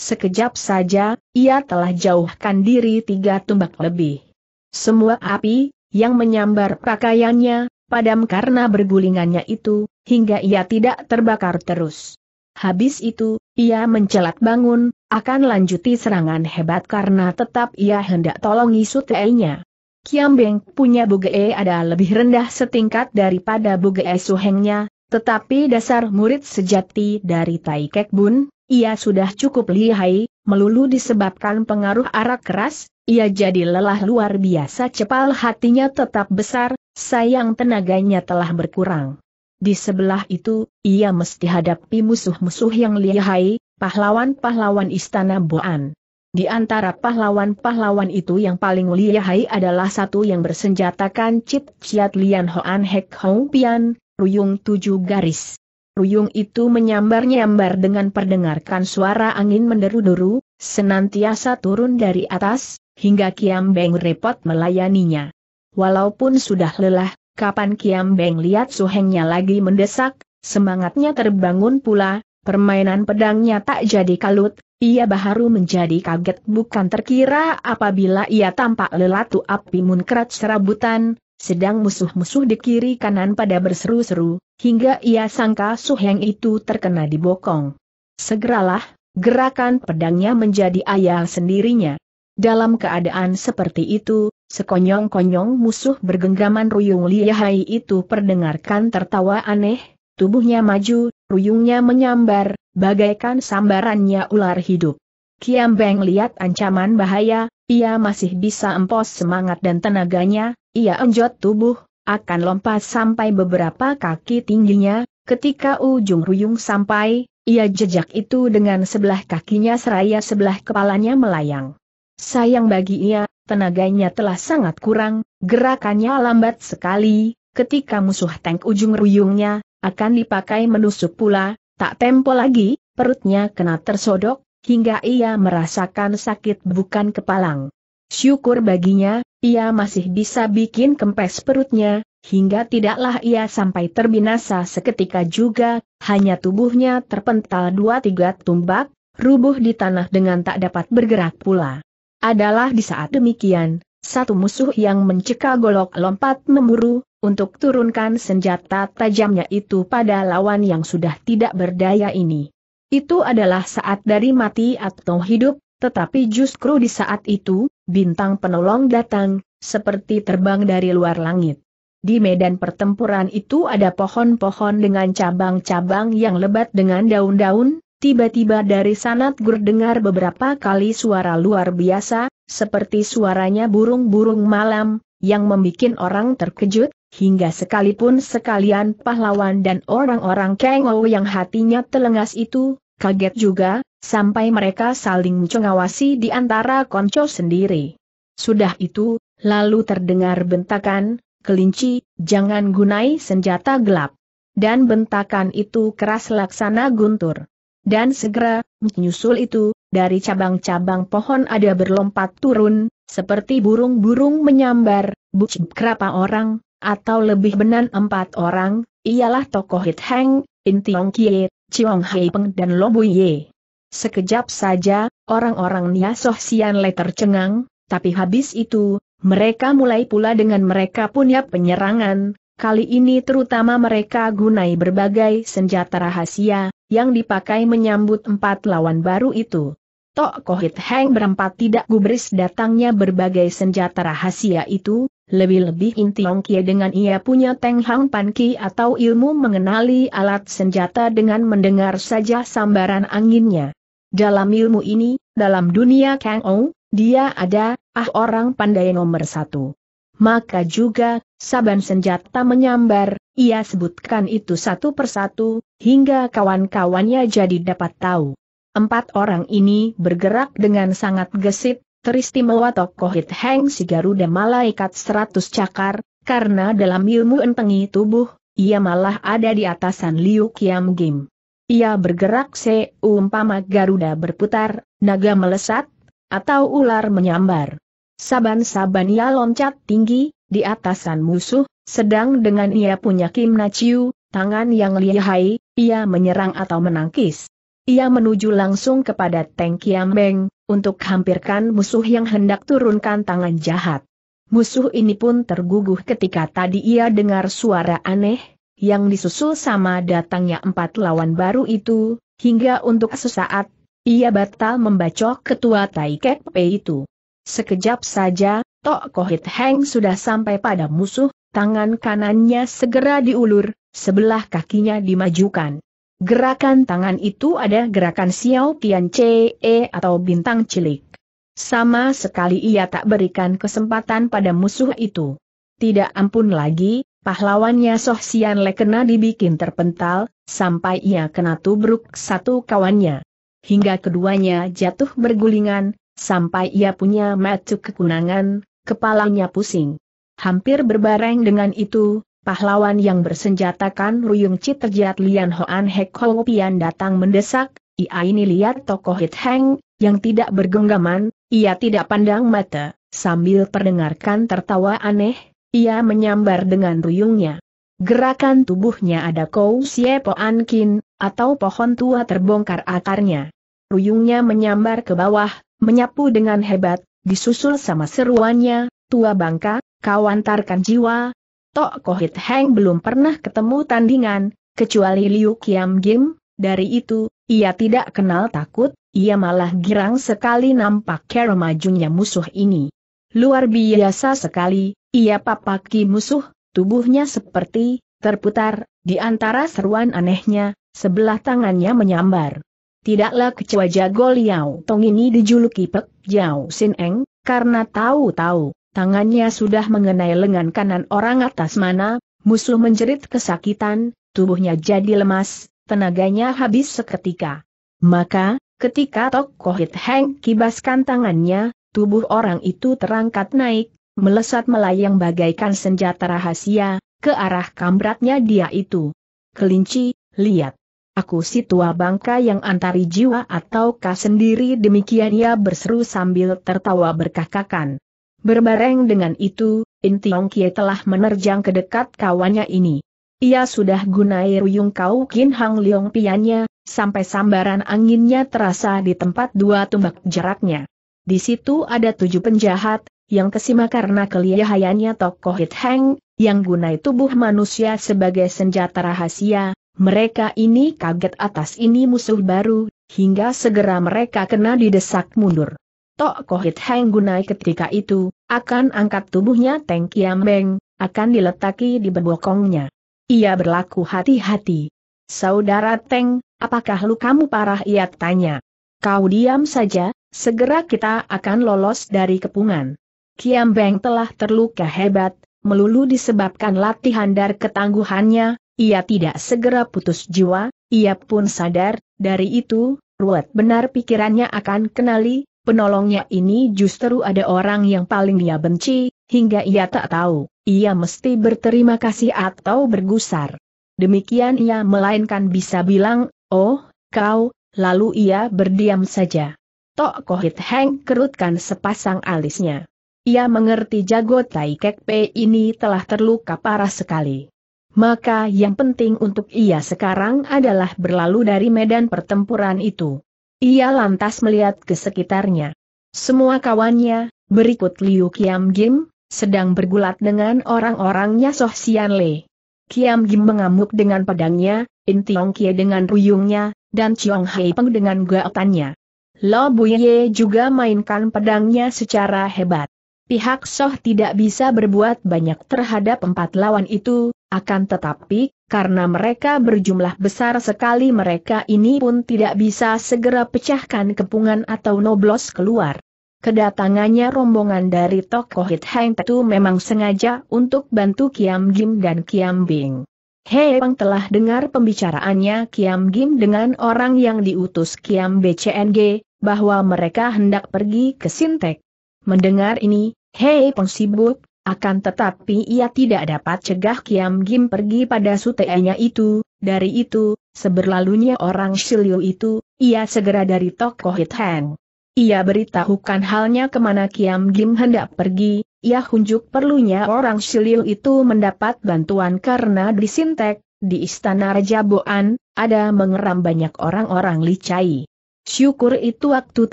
Sekejap saja, ia telah jauhkan diri tiga tumbak lebih. Semua api, yang menyambar pakaiannya, padam karena bergulingannya itu, hingga ia tidak terbakar terus. Habis itu, ia mencelat bangun, akan lanjuti serangan hebat karena tetap ia hendak tolongi suteinya. Kiambeng punya Bugee ada lebih rendah setingkat daripada Bugee Suhengnya, tetapi dasar murid sejati dari Tai Kek Bun, ia sudah cukup lihai, melulu disebabkan pengaruh arak keras, ia jadi lelah luar biasa cepal hatinya tetap besar, sayang tenaganya telah berkurang. Di sebelah itu, ia mesti hadapi musuh-musuh yang lihai, pahlawan-pahlawan istana Boan. Di antara pahlawan-pahlawan itu yang paling lihai adalah satu yang bersenjatakan Cip Ciat Lian Hoan Hek Hong Pian, Ruyung tujuh garis. Ruyung itu menyambar-nyambar dengan perdengarkan suara angin menderu-deru, senantiasa turun dari atas, hingga Kiam Beng repot melayaninya. Walaupun sudah lelah, kapan Kiam Beng lihat suhengnya lagi mendesak, semangatnya terbangun pula, permainan pedangnya tak jadi kalut, ia baharu menjadi kaget bukan terkira apabila ia tampak lelatu api munkrat serabutan, sedang musuh-musuh di kiri kanan pada berseru-seru, hingga ia sangka Su Heng itu terkena di bokong. Segeralah, gerakan pedangnya menjadi ayal sendirinya. Dalam keadaan seperti itu, sekonyong-konyong musuh bergenggaman Ruyung Liahai itu perdengarkan tertawa aneh, tubuhnya maju, Ruyungnya menyambar, bagaikan sambarannya ular hidup. Kiam Beng lihat ancaman bahaya, ia masih bisa empos semangat dan tenaganya, ia enjot tubuh, akan lompat sampai beberapa kaki tingginya, ketika ujung ruyung sampai, ia jejak itu dengan sebelah kakinya seraya sebelah kepalanya melayang. Sayang bagi ia, tenaganya telah sangat kurang, gerakannya lambat sekali, ketika musuh tank ujung ruyungnya, akan dipakai menusuk pula, tak tempo lagi, perutnya kena tersodok, hingga ia merasakan sakit bukan kepalang. Syukur baginya, ia masih bisa bikin kempes perutnya, hingga tidaklah ia sampai terbinasa seketika juga, hanya tubuhnya terpental dua tiga tumbak, rubuh di tanah dengan tak dapat bergerak pula. Adalah di saat demikian, satu musuh yang mencekal golok lompat memburu, untuk turunkan senjata tajamnya itu pada lawan yang sudah tidak berdaya ini. Itu adalah saat dari mati atau hidup, tetapi justru di saat itu, bintang penolong datang, seperti terbang dari luar langit. Di medan pertempuran itu ada pohon-pohon dengan cabang-cabang yang lebat dengan daun-daun, tiba-tiba dari sanat gur dengar beberapa kali suara luar biasa, seperti suaranya burung-burung malam, yang membuat orang terkejut, hingga sekalipun sekalian pahlawan dan orang-orang kengau yang hatinya telengas itu, kaget juga, sampai mereka saling mengawasi di antara konco sendiri. Sudah itu, lalu terdengar bentakan, kelinci, jangan gunai senjata gelap. Dan bentakan itu keras laksana guntur. Dan segera, menyusul itu, dari cabang-cabang pohon ada berlompat turun, seperti burung-burung menyambar, bucip kerapa orang, atau lebih benar empat orang, ialah tokoh Hit Heng, Intiong Kiet, Chiong Hei Peng dan Bu Ye. Sekejap saja, orang-orang Soh Sian Le tercengang, tapi habis itu, mereka mulai pula dengan mereka punya penyerangan, kali ini terutama mereka gunai berbagai senjata rahasia, yang dipakai menyambut empat lawan baru itu. Tok Kohit Heng berempat tidak gubris datangnya berbagai senjata rahasia itu, lebih-lebih Intiong Kie dengan ia punya Teng Hang Pan Ki atau ilmu mengenali alat senjata dengan mendengar saja sambaran anginnya. Dalam ilmu ini, dalam dunia Kang Ou, dia ada, ah orang pandai nomor satu. Maka juga, saban senjata menyambar, ia sebutkan itu satu persatu, hingga kawan-kawannya jadi dapat tahu. Empat orang ini bergerak dengan sangat gesit, teristimewa tokoh Hit Heng si Garuda Malaikat seratus cakar, karena dalam ilmu entengi tubuh, ia malah ada di atasan Liu Kiam Gim. Ia bergerak seumpama Garuda berputar, naga melesat, atau ular menyambar. Saban-saban ia loncat tinggi, di atasan musuh, sedang dengan ia punya Kim naciu, tangan yang lihai, ia menyerang atau menangkis. Ia menuju langsung kepada Teng Kiam Beng, untuk hampirkan musuh yang hendak turunkan tangan jahat. Musuh ini pun terguguh ketika tadi ia dengar suara aneh, yang disusul sama datangnya empat lawan baru itu, hingga untuk sesaat, ia batal membacok ketua Taikek P itu. Sekejap saja, Tok Kohit Heng sudah sampai pada musuh, tangan kanannya segera diulur, sebelah kakinya dimajukan. Gerakan tangan itu ada gerakan Xiao Tian Che atau bintang cilik. Sama sekali ia tak berikan kesempatan pada musuh itu. Tidak ampun lagi, pahlawannya Soh Sian Le kena dibikin terpental, sampai ia kena tubruk satu kawannya. Hingga keduanya jatuh bergulingan, sampai ia punya matuk kekunangan, kepalanya pusing. Hampir berbareng dengan itu, pahlawan yang bersenjatakan Ruyung Chi terjat Lian Hoan Hek Pian datang mendesak, ia ini lihat tokoh Hit Heng, yang tidak bergenggaman, ia tidak pandang mata, sambil perdengarkan tertawa aneh, ia menyambar dengan ruyungnya. Gerakan tubuhnya ada Kou Sie Poan Kin, atau pohon tua terbongkar akarnya. Ruyungnya menyambar ke bawah, menyapu dengan hebat, disusul sama seruannya, tua bangka, kau antarkan jiwa, Tok Kohit Heng belum pernah ketemu tandingan, kecuali Liu Kiam Gim, dari itu, ia tidak kenal takut, ia malah girang sekali nampak kera majunya musuh ini. Luar biasa sekali, ia papaki musuh, tubuhnya seperti terputar, di antara seruan anehnya, sebelah tangannya menyambar. Tidaklah kecewa jago Liao Tong ini dijuluki Pek Jiao Sin Eng, karena tahu-tahu, tangannya sudah mengenai lengan kanan orang atas mana, musuh menjerit kesakitan, tubuhnya jadi lemas, tenaganya habis seketika. Maka, ketika Tok Kohit Heng kibaskan tangannya, tubuh orang itu terangkat naik, melesat melayang bagaikan senjata rahasia, ke arah kambratnya dia itu. Kelinci, lihat. Aku si tua bangka yang antari jiwa ataukah sendiri demikian ia berseru sambil tertawa berkakakan. Berbareng dengan itu, In Tiong Kie telah menerjang ke dekat kawannya ini. Ia sudah gunai Ruyung Kau Kin Hang Leong Piannya, sampai sambaran anginnya terasa di tempat dua tumbak jaraknya. Di situ ada tujuh penjahat, yang kesima karena kelihayanya tokoh Hit Hang, yang gunai tubuh manusia sebagai senjata rahasia, mereka ini kaget atas ini musuh baru, hingga segera mereka kena didesak mundur. Tok Kohit Heng Gunai ketika itu, akan angkat tubuhnya Teng Kiam Beng, akan diletaki di bebokongnya. Ia berlaku hati-hati. Saudara Teng, apakah kamu parah ia tanya. Kau diam saja, segera kita akan lolos dari kepungan. Kiam Beng telah terluka hebat, melulu disebabkan latihan dar ketangguhannya, ia tidak segera putus jiwa, ia pun sadar, dari itu, ruwet benar pikirannya akan kenali, penolongnya ini justru ada orang yang paling dia benci, hingga ia tak tahu, ia mesti berterima kasih atau bergusar. Demikian ia melainkan bisa bilang, oh, kau, lalu ia berdiam saja. Tok Kohit Heng kerutkan sepasang alisnya. Ia mengerti jago Tai Kek Pe ini telah terluka parah sekali. Maka yang penting untuk ia sekarang adalah berlalu dari medan pertempuran itu. Ia lantas melihat ke sekitarnya. Semua kawannya, berikut Liu Kiam Gim, sedang bergulat dengan orang-orangnya Soh Sian Le. Kiam Gim mengamuk dengan pedangnya, In Tiong Kie dengan ruyungnya, dan Chiong Hai Peng dengan gaotannya. Lo Buye juga mainkan pedangnya secara hebat. Pihak Soh tidak bisa berbuat banyak terhadap empat lawan itu, akan tetapi, karena mereka berjumlah besar sekali mereka ini pun tidak bisa segera pecahkan kepungan atau noblos keluar. Kedatangannya rombongan dari tokoh Hit Heng itu memang sengaja untuk bantu Kiam Gim dan Kiam Bing. Hei Peng telah dengar pembicaraannya Kiam Gim dengan orang yang diutus Kiam BCNG, bahwa mereka hendak pergi ke Sintek. Mendengar ini, Hei Peng sibuk, akan tetapi ia tidak dapat cegah Kiam Gim pergi pada sutenya itu, dari itu, seberlalunya orang Shilyu itu, ia segera dari tokoh Hang. Ia beritahukan halnya kemana Kiam Gim hendak pergi, ia hunjuk perlunya orang Shilyu itu mendapat bantuan karena di Sintek, di Istana Raja Boan, ada mengeram banyak orang-orang licai. Syukur itu waktu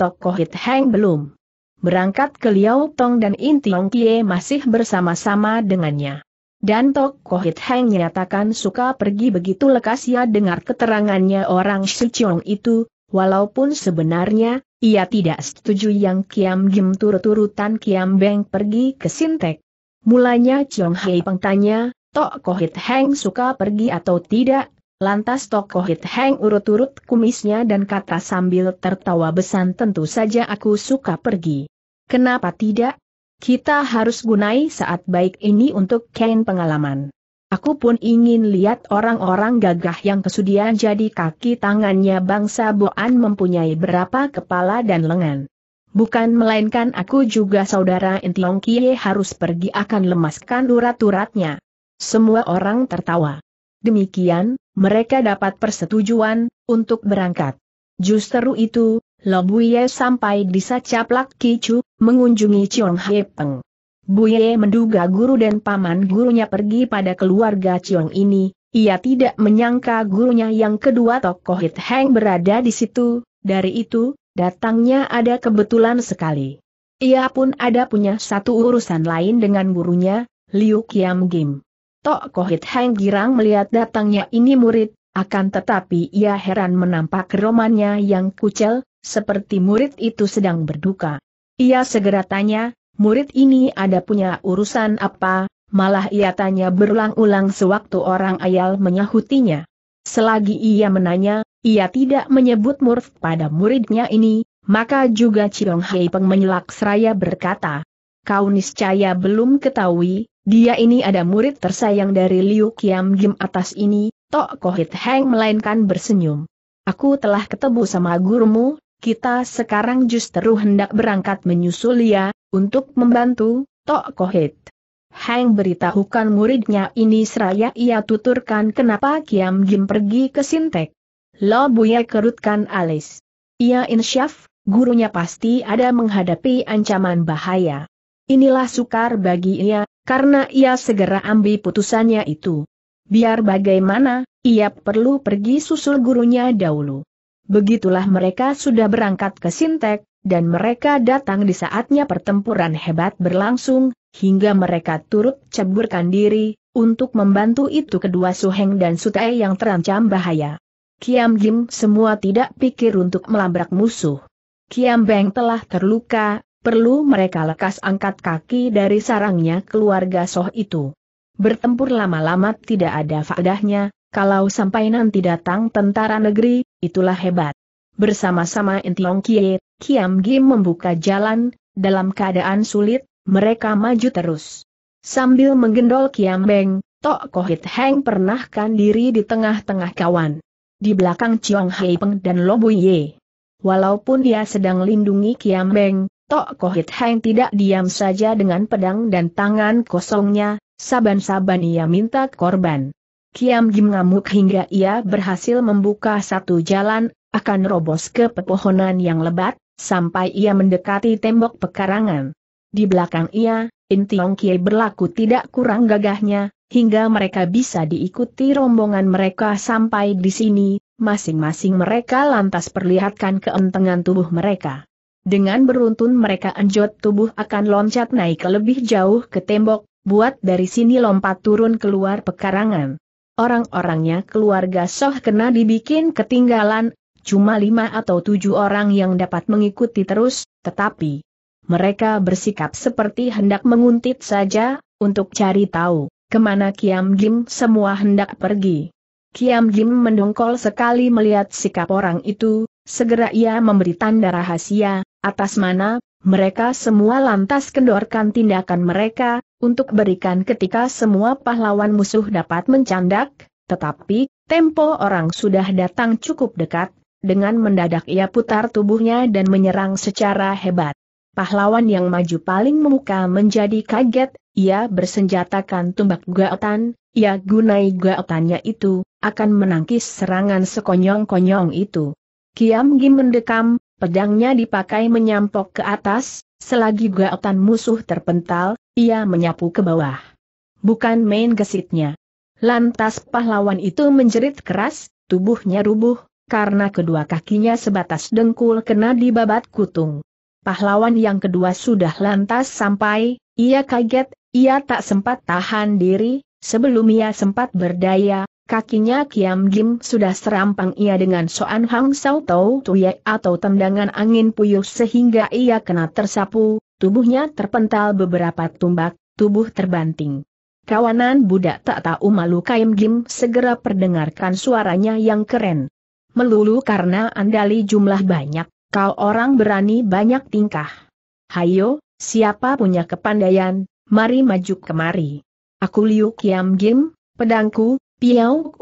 tokoh Hang belum berangkat ke Liao Tong dan Long Kie masih bersama-sama dengannya. Dan Tok Kohit Heng nyatakan suka pergi begitu lekas ia dengar keterangannya orang Chong itu, walaupun sebenarnya, ia tidak setuju yang Kiam Jim turut-turutan Kiam Beng pergi ke Sintek. Mulanya Chong Hei Peng tanya, Tok Kohit Heng suka pergi atau tidak, Lantas tokoh Hit hang urut-urut kumisnya dan kata sambil tertawa besan tentu saja aku suka pergi. Kenapa tidak? Kita harus gunai saat baik ini untuk kain pengalaman. Aku pun ingin lihat orang-orang gagah yang kesudian jadi kaki tangannya bangsa Boan mempunyai berapa kepala dan lengan. Bukan melainkan aku juga saudara Entiong Kie harus pergi akan lemaskan urat-uratnya. Semua orang tertawa. Demikian, mereka dapat persetujuan untuk berangkat. Justru itu, Buye sampai di Sacaplak Kicu, mengunjungi Chiong He Peng. Buye menduga guru dan paman gurunya pergi pada keluarga Chiong ini, ia tidak menyangka gurunya yang kedua tokoh Hit Heng berada di situ, dari itu, datangnya ada kebetulan sekali. Ia pun ada punya satu urusan lain dengan gurunya, Liu Kiam Gim. Tok Kohit Heng girang melihat datangnya ini murid, akan tetapi ia heran menampak romannya yang kucel, seperti murid itu sedang berduka. Ia segera tanya, murid ini ada punya urusan apa, malah ia tanya berulang-ulang sewaktu orang ayal menyahutinya. Selagi ia menanya, ia tidak menyebut murf pada muridnya ini, maka juga Ciong Hei Peng menyelak seraya berkata, Kau niscaya belum ketahui, dia ini ada murid tersayang dari Liu Kiam Gim atas ini, Tok Kohit Heng melainkan bersenyum. Aku telah ketemu sama gurumu, kita sekarang justru hendak berangkat menyusul ya, untuk membantu, Tok Kohit. Heng beritahukan muridnya ini seraya ia tuturkan kenapa Kiam Gim pergi ke Sintek. Lo Buya kerutkan alis. Ia insyaf, gurunya pasti ada menghadapi ancaman bahaya. Inilah sukar bagi ia, karena ia segera ambil putusannya itu. Biar bagaimana, ia perlu pergi susul gurunya dahulu. Begitulah mereka sudah berangkat ke Sintek, dan mereka datang di saatnya pertempuran hebat berlangsung, hingga mereka turut ceburkan diri, untuk membantu itu kedua Suheng dan Sutai yang terancam bahaya. Kiam Jim semua tidak pikir untuk melabrak musuh. Kiam Beng telah terluka, perlu mereka lekas angkat kaki dari sarangnya keluarga Soh itu. Bertempur lama-lama tidak ada faedahnya, kalau sampai nanti datang tentara negeri, itulah hebat. Bersama-sama Intiong Kie, Kiam Gim membuka jalan, dalam keadaan sulit, mereka maju terus. Sambil menggendol Kiam Beng, Tok Kohit Heng pernahkan diri di tengah-tengah kawan. Di belakang Chiong Hai Peng dan Lobu Ye. Walaupun dia sedang lindungi Kiam Beng, Tok Kohit Heng tidak diam saja dengan pedang dan tangan kosongnya, saban-saban ia minta korban. Kiam Gim ngamuk hingga ia berhasil membuka satu jalan, akan robos ke pepohonan yang lebat, sampai ia mendekati tembok pekarangan. Di belakang ia, In Tiong Kie berlaku tidak kurang gagahnya, hingga mereka bisa diikuti rombongan mereka sampai di sini, masing-masing mereka lantas perlihatkan keentengan tubuh mereka. Dengan beruntun mereka anjot tubuh akan loncat naik lebih jauh ke tembok, buat dari sini lompat turun keluar pekarangan. Orang-orangnya keluarga Soh kena dibikin ketinggalan, cuma lima atau tujuh orang yang dapat mengikuti terus, tetapi mereka bersikap seperti hendak menguntit saja, untuk cari tahu kemana Kiam jim semua hendak pergi. Kiam jim mendongkol sekali melihat sikap orang itu, segera ia memberi tanda rahasia, Atas mana, mereka semua lantas kendorkan tindakan mereka, untuk berikan ketika semua pahlawan musuh dapat mencandak, tetapi, tempo orang sudah datang cukup dekat, dengan mendadak ia putar tubuhnya dan menyerang secara hebat. Pahlawan yang maju paling memuka menjadi kaget, ia bersenjatakan tumbak gaotan, ia gunai gaotannya itu, akan menangkis serangan sekonyong-konyong itu. Kiam Gim mendekam, Pedangnya dipakai menyampok ke atas, selagi gaotan musuh terpental, ia menyapu ke bawah. Bukan main gesitnya. Lantas pahlawan itu menjerit keras, tubuhnya rubuh, karena kedua kakinya sebatas dengkul kena di babat kutung. Pahlawan yang kedua sudah lantas sampai, ia kaget, ia tak sempat tahan diri, sebelum ia sempat berdaya, Kakinya Kiam Jim sudah serampang ia dengan Soan Hang Sao Tau Tuye atau tendangan angin puyuh sehingga ia kena tersapu, tubuhnya terpental beberapa tumbak, tubuh terbanting. Kawanan budak tak tahu malu Kaim Jim segera perdengarkan suaranya yang keren. Melulu karena andali jumlah banyak, kau orang berani banyak tingkah. Hayo, siapa punya kepandaian, mari maju kemari. Aku Liu Kiam Jim, pedangku, Piau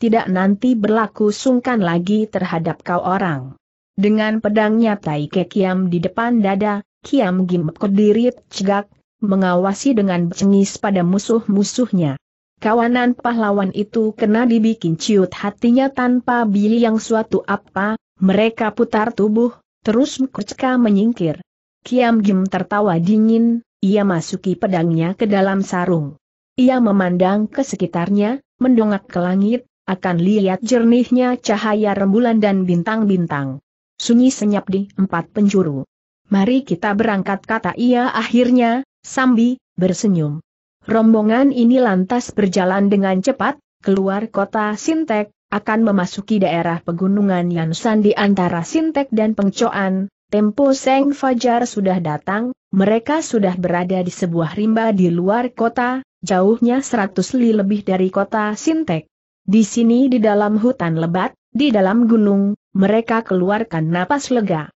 tidak nanti berlaku sungkan lagi terhadap kau orang. Dengan pedangnya Tai Kiam di depan dada, Kiam Gim berdiri cegak, mengawasi dengan cengis pada musuh-musuhnya. Kawanan pahlawan itu kena dibikin ciut hatinya tanpa yang suatu apa, mereka putar tubuh, terus Mkurcka menyingkir. Kiam Gim tertawa dingin, ia masuki pedangnya ke dalam sarung. Ia memandang ke sekitarnya, mendongak ke langit, akan lihat jernihnya cahaya rembulan dan bintang-bintang. Sunyi senyap di empat penjuru. Mari kita berangkat kata ia akhirnya, sambi, bersenyum. Rombongan ini lantas berjalan dengan cepat, keluar kota Sintek, akan memasuki daerah pegunungan Yansan di antara Sintek dan Pengcoan, Tempo Seng Fajar sudah datang, mereka sudah berada di sebuah rimba di luar kota, jauhnya seratus li lebih dari kota Sintek. Di sini di dalam hutan lebat, di dalam gunung, mereka keluarkan napas lega.